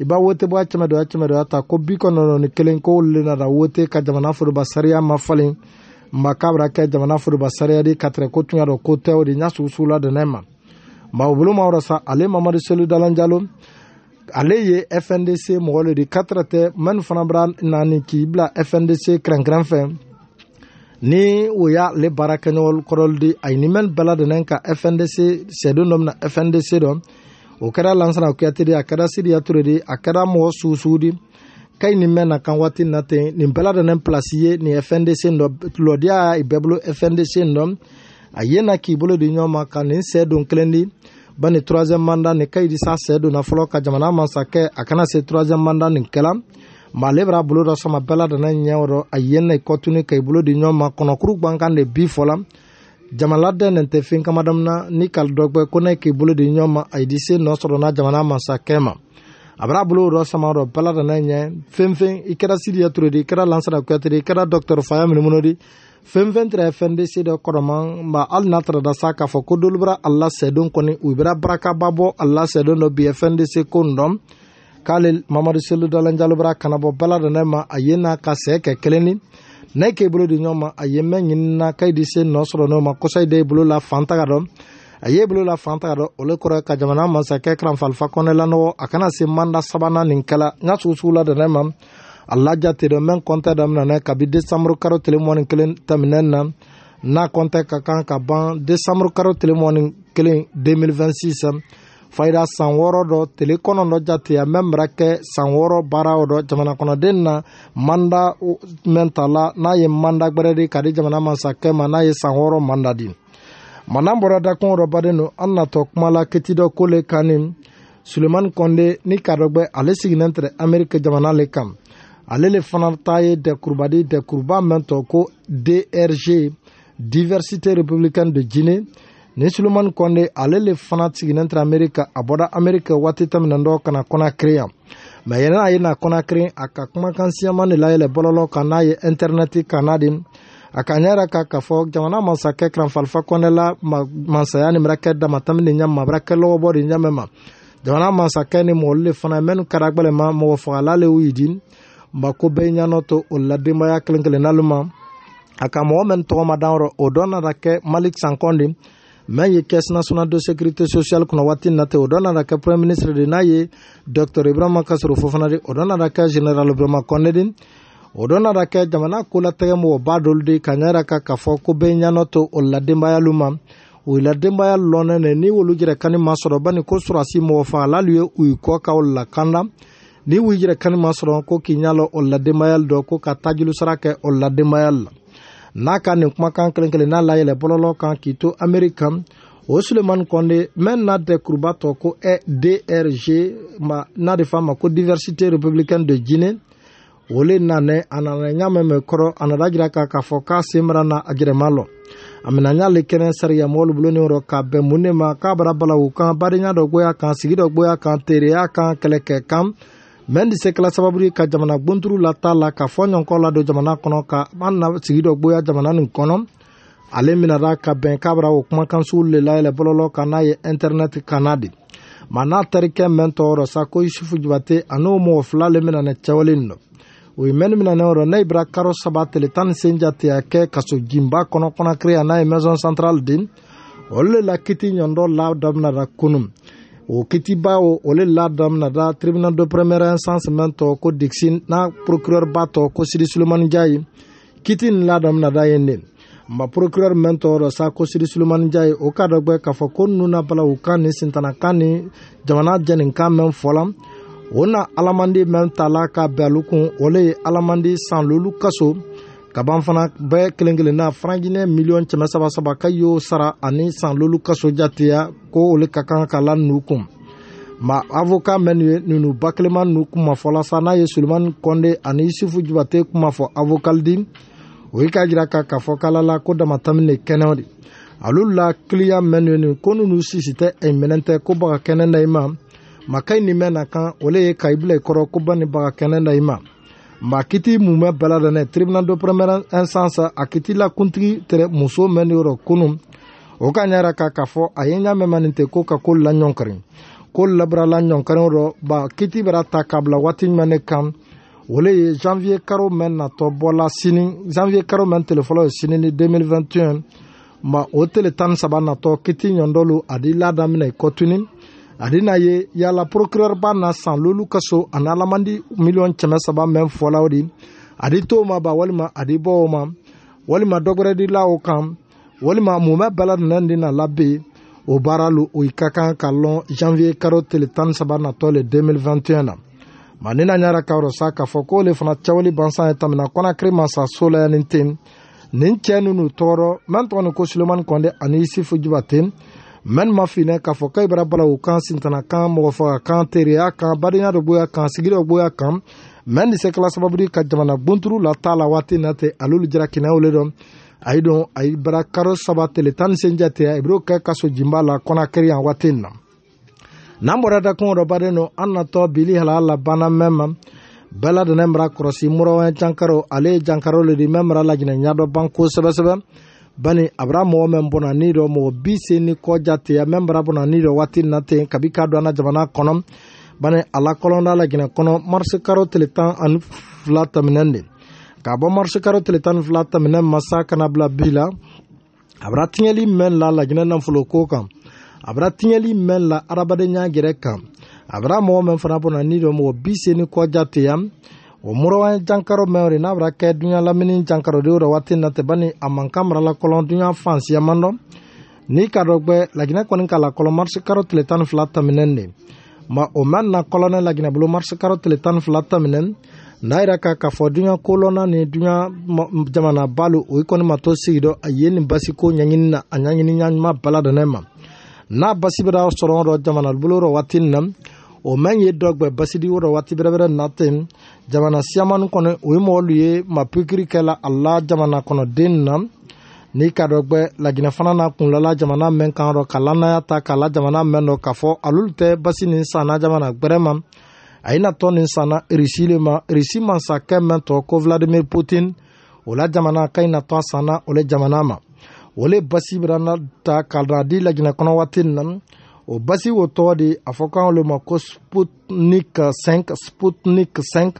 i b'a wote bɔ a cɛmɛdɔya cɛmɛdɔya ta ko bi kɔnɔnɔ ni kelen ko le nara wote ka jamana forobasariya ma falen ma k'a bara kɛ jamana forobasariya de ka tɛrɛ ko tuɲa dɔ ko tɛ o de ɲa sugusugu la dɛnɛ ma maaw bolo mawrasa ale mamadu selu dalanjalo ale ye fndc mɔgɔ le de katra tɛ mɛnu fana bara naani k'i bila fndc kɛrɛnkɛrɛn fɛ ni o y'ale baara kɛɲɔgɔn kɔrɔli di a ni mɛnu bɛɛ ladɛnɛ ka fndc sɛdon dɔ mina fndc dɔ o kɛra lansana kuyate de a kɛra sidiya ture de a kɛra mɔgɔ sugusugu di kai ni mɛn na kan waati na ten nin bɛɛ ladɛnɛ pilasi ye nin fndc dɔ lɔdiya i bɛɛ bolo fndc dɔ a yena k'i bolo di ɲɔgɔn ma ka nin sɛ don kelen di ba ni troisième mandat nin ka idisa sɛ donna fɔlɔ ka jamana masakɛ a kana se troisième mandat nin kɛla ma ale bɛra bolo dɔ sama bɛɛ ladana ɲɛwɔrɔ a yena i kɔtuni ka i bolo di ɲɔgɔn ma kɔnɔkuru gwankan de bi fɔla jamanaden nin tɛ fɛn kamadamina ni kali dɔgbɛ ko ne k'i bolo di ɲɔgɔn ma a idise nɔ sɔrɔ na jamana masakɛ ma a bara bolo dɔ sama dɔ bɛɛ ladana ɲɛ fɛnfɛn i kɛra sidiyɛ ture di i kɛra lansara kuyate di i kɛra dɔktɛr faya minumunu di fɛn fɛn tɛrɛ fɛn de se dɔ kɔrɔma ma hali n'a tɛrɛ da sa k'a fɔ ko dolu bɛra ala sɛdon kɔni u bɛra barakaba bɔ ala sɛdon dɔ bi ye fɛn de se ko n dɔn k'ale mamadu selu dalanjalo bɛra kanabɔ bala dɔ ne ma a ye n'a ka sɛ kɛ kelen ni ne k'e bolo di ɲɔgɔn ma a ye mɛ ɲinina k'a di se nɔ sɔrɔ n'o ma kɔsa de bolo la fan taga dɔn a ye bolo la fan taga dɔn olu kɔrɔ ka jamana masakɛ karanfalifa kɔnɛ lanɔgɔ a kana se manda sabanan nin kɛla n ka sugu sugu la dɔ ne ma a lajate do men kɔntɛ daminɛnɛ kabi desanburu karo tile mɔni kelen tɛminɛ na n'a kɔntɛ ka kan ka ban desanburu karo tile mɔni kelen 2026 fayida san wɔɔrɔ dɔ tele kɔnɔntɔ jateya mɛn mara kɛ san wɔɔrɔ baara o dɔ jamana kɔnɔden na manda mɛn ta la n'a ye manda gbɛrɛdi ka di jamana masakɛ ma n'a ye san wɔɔrɔ manda di manan bɔra dakun dɔ baden do an natɔ kuma la keti dɔ kole kan ni sulemani kɔnde ni kadɔgbɛ ale sigilen tɛ amerika jamana le kan ale le fana ta ye dɛkurubadi dɛkuruba mɛn tɔ ko drg diversité républicaine de guinée ni sulemani kɔnde ale le fana siginen tɛ amerika a bɔra amerika waati tɛmɛnɛ dɔ kana kɔnakiri yan mɛ yɛnɛ a ye na kɔnakiri a ka kumakan siyaman de layɛlɛ bɔlɔlɔ kan n'a ye intɛrnɛti kan na de a ka ɲɛ yɛrɛ ka k'a fɔ jamana masakɛ karanfalifa kɔnɛ la masaya ni mɛrɛkɛ damatɛmi ni ɲama mɛrɛkɛ lɔgɔbɔ de ɲamɛ ma jamana masakɛ ni mɔgɔli le fana mɛnu karagbɛlɛma mɔgɔ fagala le u yidin mako bɛɛ ɲanɔ to o la denbaya kelen kelennali ma a ka mɔgɔ min tɔgɔma dayɔrɔ o dɔ nana kɛ malik sankɔnde min ye caisse nationale de sécurité sociale kunna waati natɛ o dɔ nana kɛ premier ministre de n'a ye dr ibrahima kasoro fofanade o dɔ nana kɛ général ibrahima kɔnde de o dɔ nana kɛ jamana kolatɛgɛ mɔgɔba dolu de ka ɲa yɛrɛ ka k'a fɔ ko bɛɛ ɲanɔ to o la denbayalu ma o la denbaya lɔnɛ nɛ ni wolu jɛrɛ kani masɔrɔ bani ko surasi mɔgɔ fagalalu ye u kɔ ka o lakanda n'i w'i yɛrɛ kani masɔrɔ ko k'i ɲa lɔ o la denbayali dɔ ko ka tajulu sara kɛ o la denbayali la n'a ka nin kumakan kelen kelen n'a layɛlɛ bɔlɔlɔ kan k'i to ameriki kan o sulemani kɔnde mɛn n'a tɛ kuruba tɔ ko e drg ma n'a de f'a ma ko diversité républicaine de guinée o le nanɛ a nana ɲamɛmɛ kɔrɔ a nada jira ka k'a fɔ k'a senbara na a jɛrɛma lɔ a mina ɲale kɛnɛ sariya mɔgɔlu bulonin rɔ ka bɛn mun ne ma k'a bara balawu kan badenya dɔ goya kan sigi dɔ goya kan tereya kan kɛlɛkɛ kan mɛn dise kɛla sababu ye ka jamana gbonturu lata la ka fɔ ɲɔnkɔ ladon jamana kɔnɔ ka an na sigi dɔ gboya jamana nin kɔnɔ ale minara ka bɛn k'a bara o kumakan sugu le layɛlɛ bɔlɔlɔ kan n'a ye intɛrnɛti kan na de ma n'a tarikɛ mɛn tɔɔrɔ sa ko yusufu jubate an'o mɔgɔ fila le minanɛ cɛwale nɔ o ye mɛni minanɛ rɔ ne ibira karo saba tele tan ni sen jate a kɛ kaso jinba kɔnɔ kɔnɔkiri a n'a ye maison centrale di olu le la kiti ɲɔndɔ la daminara kunu o kitibaw ole la daminada tribunal de première instance mɛn tɔ ko dixin n'a procureur ba tɔ ko sidi sulemani ja ye kiti nin la daminada ye ne ma procureur mɛn tɔ dɔ sa ko sidi sulemani ja ye o ka dɔ gbɛ k'a fɔ ko nunu na bala u kan ni sintanakan ni jamana jɛninkan mɛn fɔla o na alamandi mɛn ta la ka bɛn alu kun ole ye alamandi san lolu kaso ka ban fana bɛɛ kelen kelenna faranjinɛ miliyɔn kɛmɛ saba saba ka y'o sara ani san lolu kaso jateya ko olu ka kan ka la nu kun ma avoka mɛn ye nunu bakelenma nu kuma fɔlasa n'a ye sulemani kɔnde ani yusufu jubate kuma fɔ avokalidi o ye k'a jira ka k'a fɔ kala la ko damatami ne kɛnɛw de olu la kiliya mɛn ye nin ko nunu sisi tɛ e minɛ tɛ ko baga kɛnɛ da i ma ma ka ɲi nin mɛn na kan o le ye ka i bila i kɔrɔ ko ba ni baga kɛnɛ da i ma ma kiti mun bɛ bɛla dɛ ne tribunal de première instance a kiti la kuntigi tɛrɛ muso mɛn yɔrɔ kunu o ka ɲɛ yɛrɛ ka k'a fɔ a ye ɲa mɛn ma nin tɛ ko ka ko la ɲɔnkari ko labarala ɲɔnkari rɔ ba kiti bɛra ta ka bila waati jumɛn ne kan wole ye janvier karo mɛn natɔ bɔla sini janvier karo mɛn tele fɔlɔ ye sini ni 2021 ma o tele tan ni saba natɔ kiti ɲɔndɔlu adi ladaminɛ kɔtuni a de n'a ye yala procurɛrba na san lolu kaso a n'alamandi miliyɔn kɛmɛ saba mɛn fɔla o de a di to ma ba walima a di bɔ o ma walima dɔgɔrɛ dila o kan walima mun bɛ bɛɛ ladinɛ de na labe o baara lo o ka kan ka lɔn janvier karo tele tan saba natɔ le 2021 na ma ni na ɲara ka yɔrɔ sa k'a fɔ k'ole fana cɛwale bansan ye tamina kɔnakiri masa so la yanin ten nin cɛɛ nunu tɔɔrɔ mɛn tɔgɔ ni ko sulemani kɔnde ani yusufu juba ten mɛni ma finɛ k'a fɔ k'a bara balaw kan sintana kan mɔgɔfaga kan teriya kan badenya dɔ boya kan sigiri dɔ boya kan mɛni de se kɛla sababudi ka jamana gbonturu la t'a la waati na tɛ alolu jira kinɛw le dɔn ayi dɔn ayi bara karo saba tele tan ni sen jate ibiro kɛ kaso jinba la kɔnakiri yan waati na n'an bɔra dakun dɔ baden don an natɔ bili halaya la banna mɛn ma bɛɛ la dɛnɛ mara kɔrɔsi muraw jankaro ale ye jankaro le di mɛn mara laginɛ ɲɛdɔ ban kosɛbɛsɛbɛ bani a bara mɔgɔ mɛn bɔna ni dɔ mɔgɔ bi se ni kɔja te a mɛn bara bɔna ni dɔ waati na ten kabi ka don an na jamana kɔnɔ bani a lakɔlɔnda la gɛnɛ kɔnɔ marisi karo tile tan ani fila tɛmɛnɛn de k'a bɔ marisi karo tile tan ni fila tɛmɛnɛn ma sa kana bila bi la a bara tiɲɛli mɛn la laginɛ nafolo ko kan a bara tiɲɛli mɛn la adamadenya gɛrɛ kan a bara mɔgɔ mɛn fana bɔna ni dɔ mɔgɔ bi se ni kɔja te yan o murawa jankaro mɛn re n'a bara kɛ duɲa lamini jankaro de o ra waati na tɛ bani a man kan marala kɔlɔn duɲa fan siyaman dɔ n'i ka dɔ gbɛ laginɛ kɔni k'a la kɔlɔn marisi karo tile tan ni fila tɛmɛnɛn de ma o mɛn na kɔlɔnɛ laginɛ bolo marisi karo tile tan ni fila tɛmɛnɛn n'a yira ka k'a fɔ duɲa kolɔnna ni duɲa jamanaba lo o i kɔni ma to sigi dɔ a ye nin basiko ɲɛɲini na a ɲaɲini ɲaɲuman bala dɔ ne ma n'a basi bɛ da sɔrɔ dɔ jamana bolo rɔ waati nin na o man ye dɔgbɛ basidi wɔrɔ waati bɛrɛbɛrɛ na ten jamana siyamani kɔnɔ o ye mɔgɔlu ye ma pikiri kɛla a la jamana kɔnɔden na ni ka dɔgbɛ laginɛ fana na kunlala jamana mɛn kan rɔ ka lanaya ta k'a la jamana mɛn dɔ k'a fɔ alolu tɛ basi nin sanna jamana gbɛrɛ ma a ye natɔ nin sanna risi le ma risi masakɛ mɛn tɔ ko vladimir putin o la jamana ka ɲi natɔ a sanna o le jamana ma o le basi birana ta ka na di laginɛ kɔnɔ waati nin na o basi o tɔgɔ de a fɔ k'an le ma ko sputnik 5 sputnik 5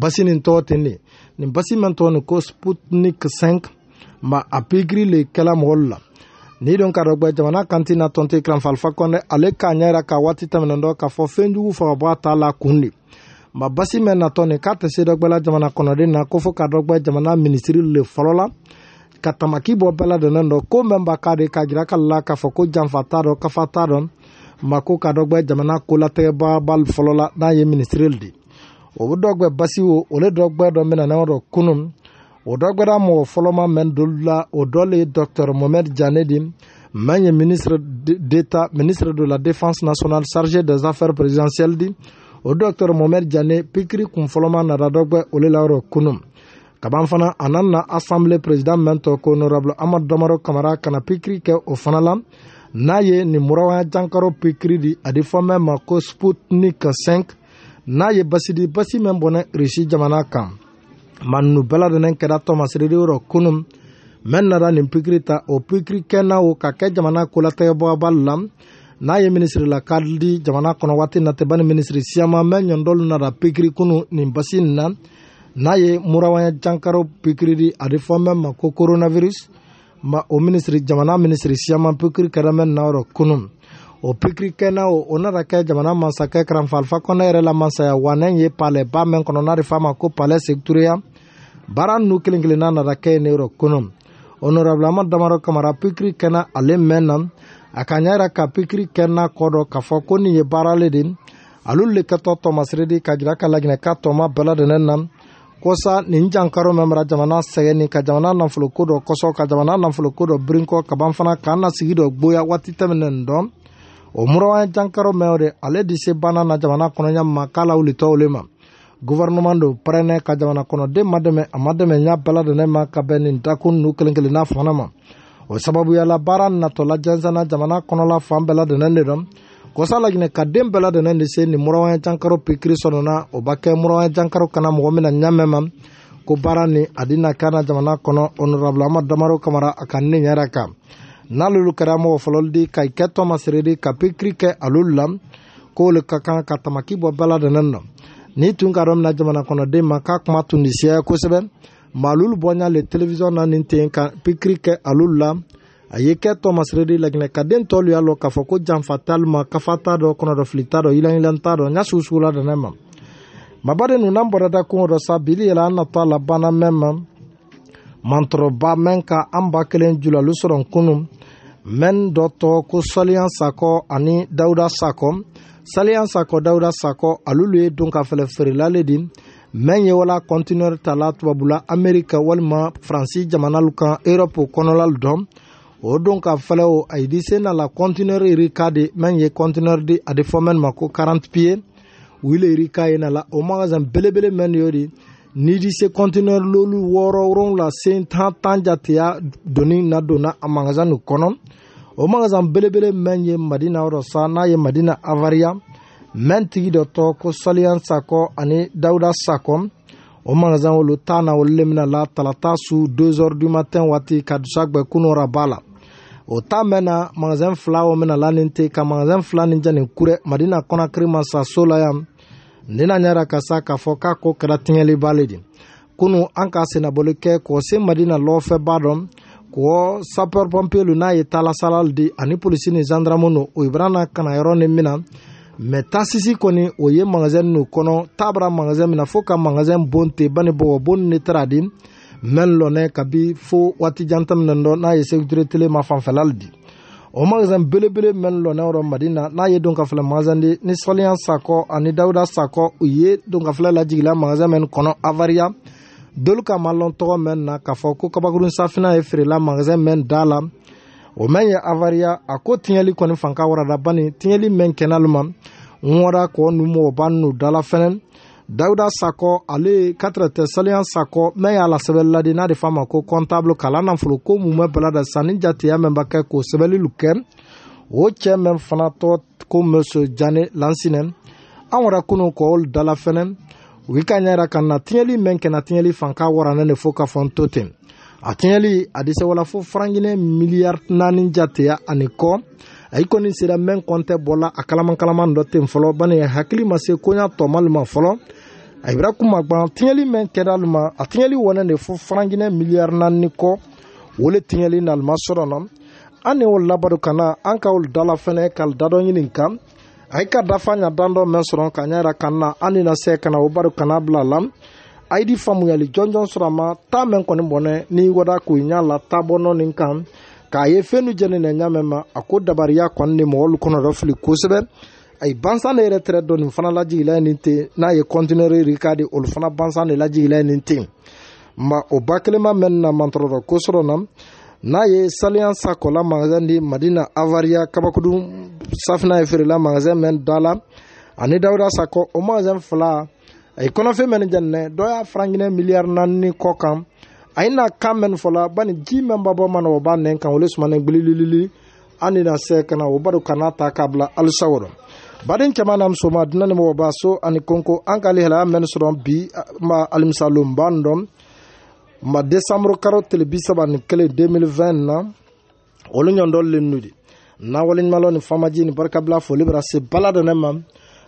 basi nin tɔgɔ ten de nin basi min tɔgɔ nin ko sputnik 5 ma a pigiri le kɛla mɔgɔlu la ni don ka dɔgbɛ jamana kanti na tɔnte kiranfalifa kɔnɛ ale k'a ɲɛ yira ka waati tɛmɛnɛ dɔ k'a fɔ fɛnjugu fagabɔ a t'a la kun de ma basi mɛn natɔ nin k'a tɛ se dɔgbɛla jamana kɔnɔden na ko fɔ ka dɔgbɛ jamana minisiri le fɔlɔ la ka tamaki bɔ bɛɛ ladɔnnen dɔ ko mɛn b'a ka de ka jira ka la k'a fɔ ko janfa t'a dɔn kafa t'a dɔn mako ka dɔ gbɛ jamana kolatigɛbaba fɔlɔ la n'a ye minisirili de o bɛ dɔ gbɛ basi wo o le dɔ gbɛ dɔ minɛ n'o dɔ kunu o dɔ gbɛra mɔgɔ fɔlɔ ma mɛn doli la o dɔ le ye dɔkitɛri mohamɛdi jane de mɛn ye ministre d'état ministre de la défense nationale chargé des affaires présidentielles di o dɔkitɛri mohamɛdi jane pikiri kun fɔlɔma nara dɔ gbɛ o le la yɔrɔ kunu kaban fana a nan na asanbile peresidan mɛn tɔ ko honorable amadu damaro kamara kana pikiri kɛ o fana la n'a ye nin murawaya jankaro pikiri di a di fɔ mɛn ma ko sputnik 5 n'a ye basidi basi mɛn bɔnɛ risi jamana kan mannu bɛladɛnɛ kɛra tɔmasiridi yɔrɔ kunun mɛn nara nin pikiri ta o pikiri kɛna o ka kɛ jamana kolatɛgɛbɔgɔbali la n'a ye minisiri la ka di jamana kɔnɔ waati natɛba ni minisiri siyama mɛn ɲɔndɔlu nara pikiri kunu nin basi nin na n'a ye murawaya jankaro pikiri di a di fɔ mɛn ma ko coronavirus ma o minisiri jamana minisiri siyaman pikiri kɛra mɛn na yɔrɔ kunu o pikiri kɛnɛ o o nana kɛ jamana masakɛ karanfa alifa kɔnɛ yɛrɛ la masaya wa ne ye palɛ ba mɛn kɔnɔ n'a di fɔ a ma ko palɛ segitureya baara nu kelen kelenna nana kɛ ne yɔrɔ kunu honorable amad damarɔ kamara pikiri kɛnɛ ale mɛn na a ka ɲa yɛrɛ ka pikiri kɛnɛ kɔ dɔ k'a fɔ ko nin ye baarale de alolu le kɛtɔ tɔmasiridi ka jira ka laginɛ ka tɔma bɛɛ ladɛnɛ na kosa nin jankaro mɛn mara jamana sɛgɛnni ka jamana nafoloko dɔ kɔsɔ ka jamana nafoloko dɔ birinkɔ kaban fana k'an na sigi dɔ gboya waati tɛmɛnen dɔn o murawa jankaro mɛn o de ale de se banna na jamana kɔnɔya ma k'a la wulitɔ ole ma gouvernement do pɛrɛnɛ ka jamana kɔnɔden ma dɛmɛ a ma dɛmɛ ɲa bɛɛ ladɛnɛ ma ka bɛn nin dakun nu kelen kelen n'a fana ma o sababuyala baara natɔla jɛnsɛnna jamana kɔnɔla fan bɛɛ ladɛnɛ de dɔn kosala ginɛ ka den bɛɛ ladɛnɛ de se nin murawaɲɛ jankaro pikiri sɔnɔna o ba kɛ murawaɲɛ jankaro kana mɔgɔ mina ɲamɛ ma ko baara ni a dina kana jamana kɔnɔ honorable amad damaro kamara a ka ne yɛrɛ kan n'alolu kɛra mɔgɔ fɔlɔlidi ka i kɛ tɔmaseredi ka pikiri kɛ alolu la ko le ka kan ka tamaki bɔ bɛɛ ladɛnɛ na ni tun ka dɔ mina jamana kɔnɔden ma k'a kuma tun di siyɛ kosɛbɛ ma alolu bɔɲa le televisiɔn na nin ten ka pikiri kɛ alolu la a ye kɛ tɔmasiredi laginɛ ka den tɔlu y'a lɔ k'a fɔ ko janfa tali ma kafa t'a dɔ kɔnɔdɔfili t'a dɔ yilanyilan t'a dɔ ɲa sugusugu dɛnɛ ma mabade nu n'an bɔrada kuŋo dɔ sa bili yɛlɛ an natɔ a la bana mɛn ma mantɔrɔba mɛn ka an b'a kelen julalu sɔrɔ kunu mɛn dɔ tɔ ko saliyan sakɔ ani dawuda sakɔ saliyan sakɔ dawuda sakɔ alulu ye don ka fɛlɛ feerelale di mɛn ye wala kɔntinɛri ta la tubabula amerika walima faransi jamanalu kan erɔpu kɔnɔlalu dɔn o don ka fɛlɛ o a yidi sen na la conteneur iri ka de mɛn ye conteneur di a di fɔ mɛn ma ko 40 pied wile iri ka ye na la o magasin belebele mɛn de yo di n'i di se conteneur lolu wɔɔrɔ wolonwula sen tan tan jateya doni na donna a magasin nin kɔnɔ o magasin belebele mɛn ye madina yɔrɔ sa n'a ye madina avariya mɛn tigi dɔ tɔgɔ ko sɔliyan sakɔ ani dawuda sakɔ o magasin olu tan na olu le mina la talata su 2 heures du matin waati ka dusagwɛ kunora b'a la o ta mɛn na magasin fila o mɛna la nin te ka magasin fila nin jɛ nin kurɛ madina kɔnakiri ma sa so la yan nina ɲɛra ka sa k'a fɔ k'a ko kɛra tiɲɛli b'ale de kunu an k'a sennaboli kɛ k'o se madina lɔfɛba dɔn k'o sapɛr pɔmpelu n'a ye talasalali di ani polisi ni zandramu no o ibrana kanayɔrɔ ni min na mɛ tasisi kɔni o ye magasin n'u kɔnɔ tabara magasin min na fɔɔ ka magasin bon te bani bɔgɔ bon ni tara di mɛn lɔnɛ kabi fo waati jan tɛmɛnɛn dɔ n'a ye sécurité télé ma fanfɛla hali bi o magasin belebele mɛn lɔnɛ rɔ madina n'a ye don ka filɛ magasin de ni sɔliyan sakɔ ani dawuda sakɔ u ye don ka filɛ lajigila magasin mɛn kɔnɔ avariya dolu ka malɔn tɔgɔ mɛn na k'a fɔ ko kabakurun safina ye feerela magasin mɛn da la o mɛn ye avariya a ko tiɲɛli kɔni fanka waradabani tiɲɛli mɛn kɛnɛlu ma ŋɔra kɔ numɔgɔba nu dala fɛnɛ dawuda sakɔ ale katrɛtɛ saliyan sakɔ mɛn y'a la sɛbɛliladi n'a de f'a ma ko kɔntabulu kalan nafolo ko mun mɛ bala da sanni jateya mɛn ba kɛ k'o sɛbɛlilu kɛ o cɛ mɛn fana tɔ ko mɛso jane lansinɛ an wɛrɛ kunu kɔ olu dala fɛnɛ u ka ɲɛ yɛrɛ ka na tiɲɛli mɛn kɛna tiɲɛli fan ka waranɛ de fo ka fɔ n to ten a tiɲɛli a disɛ wala fo faranginɛ miliyari naani jateya ani kɔ ayi kɔni sera mɛn kɔntɛ bɔla a kalaman kalaman dɔ ten fɔlɔ bani hakili ma se koɲa tɔmali ma fɔlɔ a yira kuma gban tiɲɛli mɛn kɛra alu ma a tiɲɛli wɔnɛ de fo faranginɛ miliyari naani kɔ o le tiɲɛli na alima sɔrɔ na an ni o labaru kana an ka olu dala fɛnɛ ka da dɔ ɲini kan a yi ka dafa ɲa dan dɔ mɛn sɔrɔ ka ɲa yɛrɛ kan na an ni na se kana o baru kana bila la a yi di faamuyali jɔnjɔn sɔrɔ a ma taa mɛn kɔni bɔnɛ n'i wada k'o ɲa la taa bɔ nɔ nin kan k'a ye fɛn nu jɛnɛnɛ ɲamɛ ma a ko dabariya kɔni ni mɔgɔlu kɔnɔ dɔ fili kosɛbɛ ayi bansan de yɛrɛ tɛrɛ dɔ nin fana lajigila ye nin ten n'a ye kɔntinɛri ri ka di olu fana bansan de lajigila ye nin ten ma o ba kelenma mɛn na mantɔrɔdɔ kosɔrɔ na n'a ye saliyan sa kɔla magasin di madina avariya kabakudu safina ye feerela magasin mɛn da la ani dawuda sakɔ o magasin fila a ye kɔnɔfɛn mɛn ni jɛnɛnɛ dɔ y'a faranginɛ miliyari naani kɔ kan a ina kan mɛn fɔla bani ji mɛn babɔ mana o b'a nɛn kan o le sumanen gbilililili an nina sɛ kana o bado kana ta k'a bila halisa wɔrɔ baden cɛman na musoma dunan ni mɔgɔba so ani konko an k'ale halaya mɛn sɔrɔ bi ma alimisalonba dɔn ma desanburu karo tile bi saba ni kelen 2020 na olu ɲɔndɔlen nu de nawaleɲumanlɔ ni famaji ni barikabila foli bɛra se bala dɔ ne ma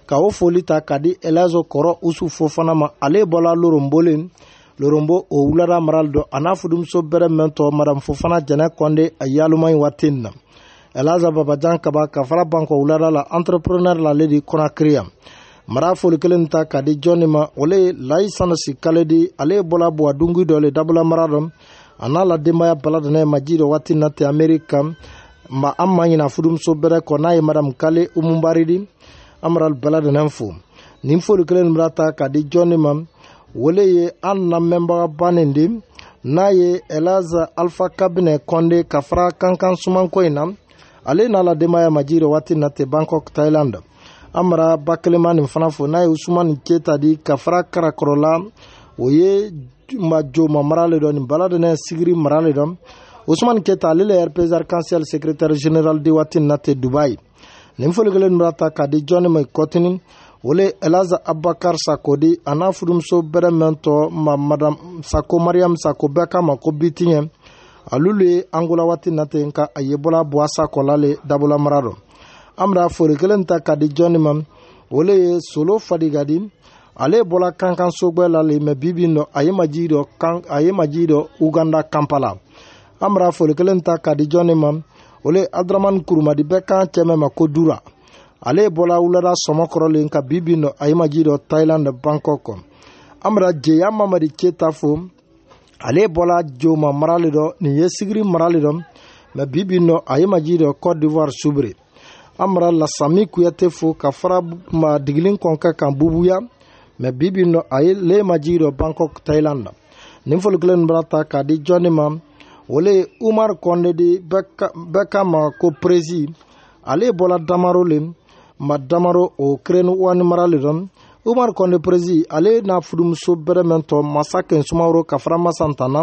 ka o foli ta ka di elazo kɔrɔ usu fo fana ma ale bɔla loronbolen loronbo o wulara marali dɔ a n'a fudumuso bɛrɛ mɛn tɔ madam fofana jɛnɛ kɔnde a yaluma ye waati nin na elaza babajan kaba ka fara bankɔ wulara la entreprenɛr la ale di kɔnakiri yan mara foli kelen ta ka di jɔni ma ole ye layi sanosi kale di ale bɔla buwa dungi dɔ le dabula mara dɔ a n'a la denbaya bala dana ma ji dɔ waati na tɛ amerika ma an ma ɲina fudumuso bɛrɛ kɔ n'a ye madam kale umubaridi amaral bala dana fo nin foli kelen bira ta ka di jɔni ma wele ye an lamɛnbaga bannen de n'a ye elaza alfa kabinɛ kɔnde ka fara kankan sumanko in na ale n'a la denbaya maji rɔ waati na tɛ bangkɔk thailande an mara ba kelenma nin fana fo n'a ye usumani keta di ka fara karakɔrɔla o ye majoma mara le dɔ nin baladɛnɛ sigiri mara le dɔ usumani keta ale le rpsr kansiyɛl secrétaire général di waati na tɛ dubayi nin foli kelen b'a ta k'a di jɔni ma kɔtini wole elaza abubakar sako di a n'a fudumuso bɛrɛ mɛn tɔ ma madam sako mariam sako bɛɛ k'a ma ko bitiɲɛ alulu ye angola waati na ten ka a ye bɔla buwa sako lale dabolamara rɔ an bena fori kelen ta ka di jɔni ma wole ye solo fadigadi ale bɔla kankansogwɛ la le mɛ bibin dɔ a ye maji dɔ kan a ye maji dɔ uganda kampala an bena fori kelen ta ka di jɔni ma wole adramani kurumadi bɛɛ kan cɛmɛ ma ko dura ale bɔla wulada sɔmɔ kɔrɔlen ka bibi nɔ ayimaji dɔ tayilandi bankɔk amara jeya mamadi keta fo ale bɔla joma marali dɔ nin ye sigiri marali dɔ mɛ bibi nɔ ayimaji dɔ cote d'ivoire subire amara lasami kuyate fo ka fara ma digilen kɔn ka kan bubuya mɛ bibi nɔ a ye leemaji dɔ bankɔk tayilandi nin foli kelen nin bara ta k'a di jɔni ma o le ye umar kɔnde di bɛɛ kama ko perezi ale bɔla damaro le ma damaro o kereni wani marali rɔn umar kɔnde perezi ale n'a fudumuso bɛrɛ mɛn tɔ masa kɛn sumaworo ka fara masan tanna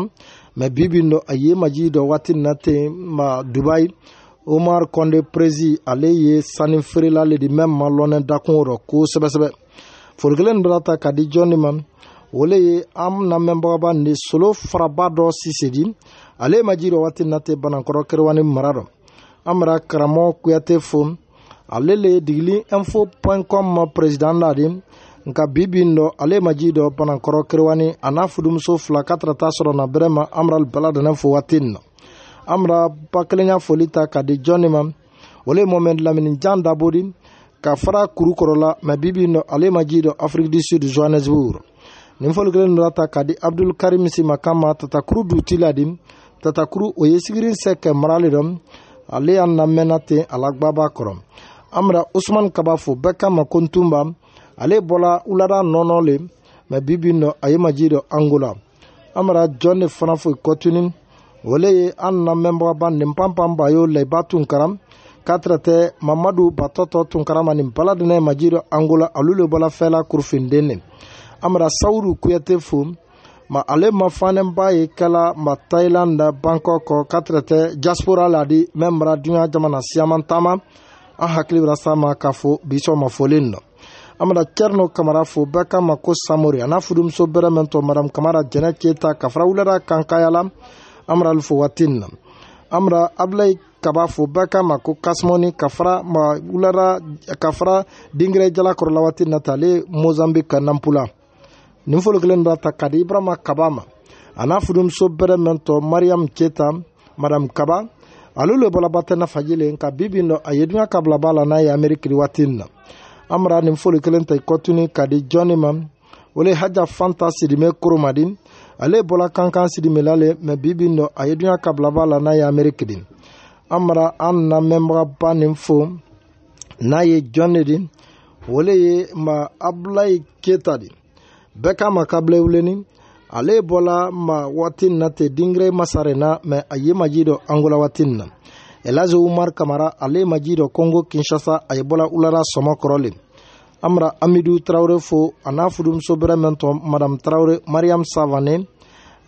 mɛ bibi nɔ a ye maji dɔ waati na ten ma dubayi umar kɔnde perezi ale ye sani feerela le di mɛn ma lɔnɛ dakun rɔ kosɛbɛsɛbɛ forokelen nin bɛra ta ka di jɔn de ma o le ye an na mɛnbagaba nin de solo faraba dɔ sisedi ale ye maji dɔ waati na ten banakɔrɔ kerewani mara rɔ an bɛra karamɔgɔ kuyate fo ale le digili info point com ma president la de nka bi bi n dɔ ale ma ji dɔ panakɔrɔ kerewani a n'a fudumuso fila ka tarata sɔrɔ na bɛrɛma amral baladɛnɛ fo waati nin na amra ba kelen ka foli ta ka di jɔni ma ole ye mɔmɛd lamini jan dabodi ka fara kuru kɔrɔla mɛ bi bi n dɔ ale ma ji dɔ afrique du sud johannesburg nin fɔli kelen dɔ ta ka di abdul karim sima kama tatakuru duti la di tatakuru o ye sigiri sɛ kɛ marali dɔ ale y'a na mɛnna ten a lagbaba kɔrɔ an bena usman kaba fo bɛɛ ka ma ko n tunba ale bɔla ulada nɔnɔ le mɛ bibi nɔ a ye maji dɔ angola an bena jɔn de fana fo kɔtuni o le ye an na mɛnbagaba nin panpan ba yo la i b'a tun karam k'a tɛrɛ tɛ mamadu batɔtɔ tun karama nin baladinɛ ye maji dɔ angola alu le bɔla fɛla kurufinden ne an bena sawuru kuyɛte fo ma ale mafanenba ye kɛla ma tayilanda bankɔkɔ ka tɛrɛ tɛ jaspora la di mɛn mara duniɲa jamana siyaman taama an hakili bena san ma k'a fɔ bisɔn ma fɔlen nɔ an bena cɛrinɔ kamara fo bɛɛ ka ma ko samori a n'a fudumuso bɛrɛ mɛn tɔ madamu kamara jɛnɛ keyita ka fara wulada kan la an bena ali fo waati n na an bena abilayi kaba fo bɛɛ ka ma ko kasimɔni ka fara ma wulada ka fara dingirɛ jala kɔrɔla waati n na ta ale mozambik ka nampula nin folo kelen dɔ ta ka di ibrahima kaba ma a n'a fudumuso bɛrɛ mɛn tɔ mariyamu keyita madamu kaba alu le bɔla batɛna faji le nka bibi nɔ a ye duɲa kabila b'a la n'a ye amerikiri waati na an bara nin foli kelen ta i kɔtuni ka di jɔni ma o le haja fanta sidime koromadi ale bɔla kankan sidimela le mɛ bibi nɔ a ye duɲa kabila b'a la n'a ye amerikiri an bara an na mɛnbagaba nin fo n'a ye jɔni di o le ye ma abulayi keta di bɛɛ k'a ma kabila wuleni ale bɔla ma wagatin na ten dingire masare na mɛ a ye maji dɔ angola wagatin na elaze umar kamara ale maji dɔ kongo kinshasa a ye bɔla ulara sɔmɔ kɔrɔlen amra amidu tarawele fo a n'a fudumuso bɛrɛ mɛn tɔ madam tarawele mariam savane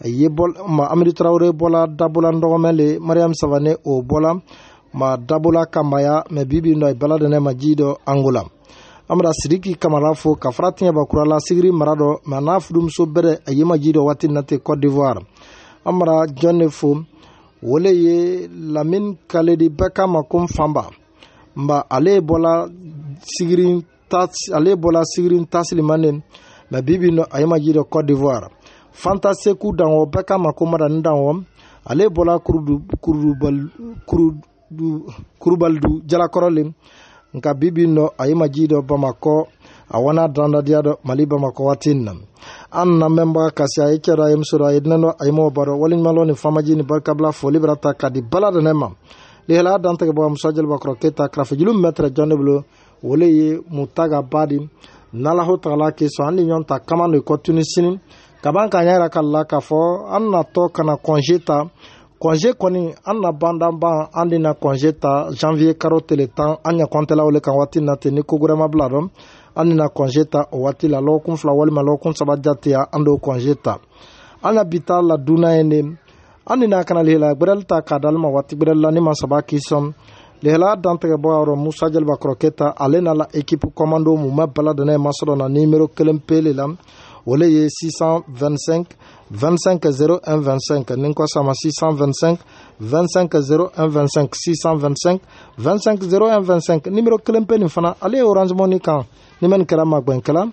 a ye bɔ ma amidu tarawele bɔla dabola ndɔgɔmɛ le mariam savane o bɔla ma dabola kanbaya mɛ bibi nɔ a ye bala dɛnɛ maji dɔ angola an bena sidiki kamara fo ka fara tiɲɛba kura la sigiri mara dɔ ma n'a fudumuso bɛrɛ a yemaji dɔ waati na tɛ cote d'ivoire an bara jɔn ne fo wo le ye lamin kaledi bɛɛ k'a ma ko n fanba nba ale bɔla sigiri ale bɔla sigiri tasilimane ma bibi nɔ a yemaji dɔ cote d'ivoire fanta seku danwɔ bɛɛ k'a ma ko madani danwɔ ale bɔla kurudubalidu jalakɔrɔ le nka bibi nɔ a ye ma ji dɔ bamakɔ a wana dandadiya dɔ mali bamakɔ waati in na an na mɛnbaga kasi a ye cɛ dɔ a ye muso dɔ a ye dinɛ dɔ a ye mɔgɔ ba dɔ waliɲuman dɔ ni famaji ni barikabila foli bɛra ta ka di bala dɔ ne ma lihelaya dantigɛbaga musa jeliba kɔrɔ keyita karafejulu mɛtɛrɛ jɔn de bolo wole ye mutaga badi n'alahu tagala k'i sɔn an ni ɲɔgɔn ta kaman de kɔ tunisini ka ban k'a ɲɛ yira ka la k'a fɔ an natɔ kana kɔnje ta kɔnje kɔni an na ban dan ban an de na kɔnje ta janviye karo tele tan an ɲa kɔntɛla wele kan waati na ten ni ko gɛrɛma bila dɔn an de na kɔnje ta o waati la lɔgɔkun fila walima lɔgɔkun saba jateya an d'o kɔnje ta an na bi ta la duna ye ne an de na kana lihela gbɛrɛli ta k'a dali ma waati gbɛrɛli la ni ma saba k'i sɔn lihela dantigɛ bɔ yɔrɔ musa jaliba kɔrɔkɛ ta ale n'a la ekipu kɔmando mu ma bala dana ye masɔrɔ na nimero kelen pele la o le ye 625 25 01 25 ni n kɔsama 625 25 01 25 625 25 01 25 nimero kelen pe nin fana ale ye orange money kan ni mɛnni kɛra magwɛnkɛla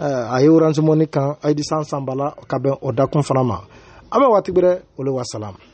euh, a ye orange money kan ayidi san sanba la ka bɛn o dakun fana ma a bɛ waati gbɛrɛ o le wasalam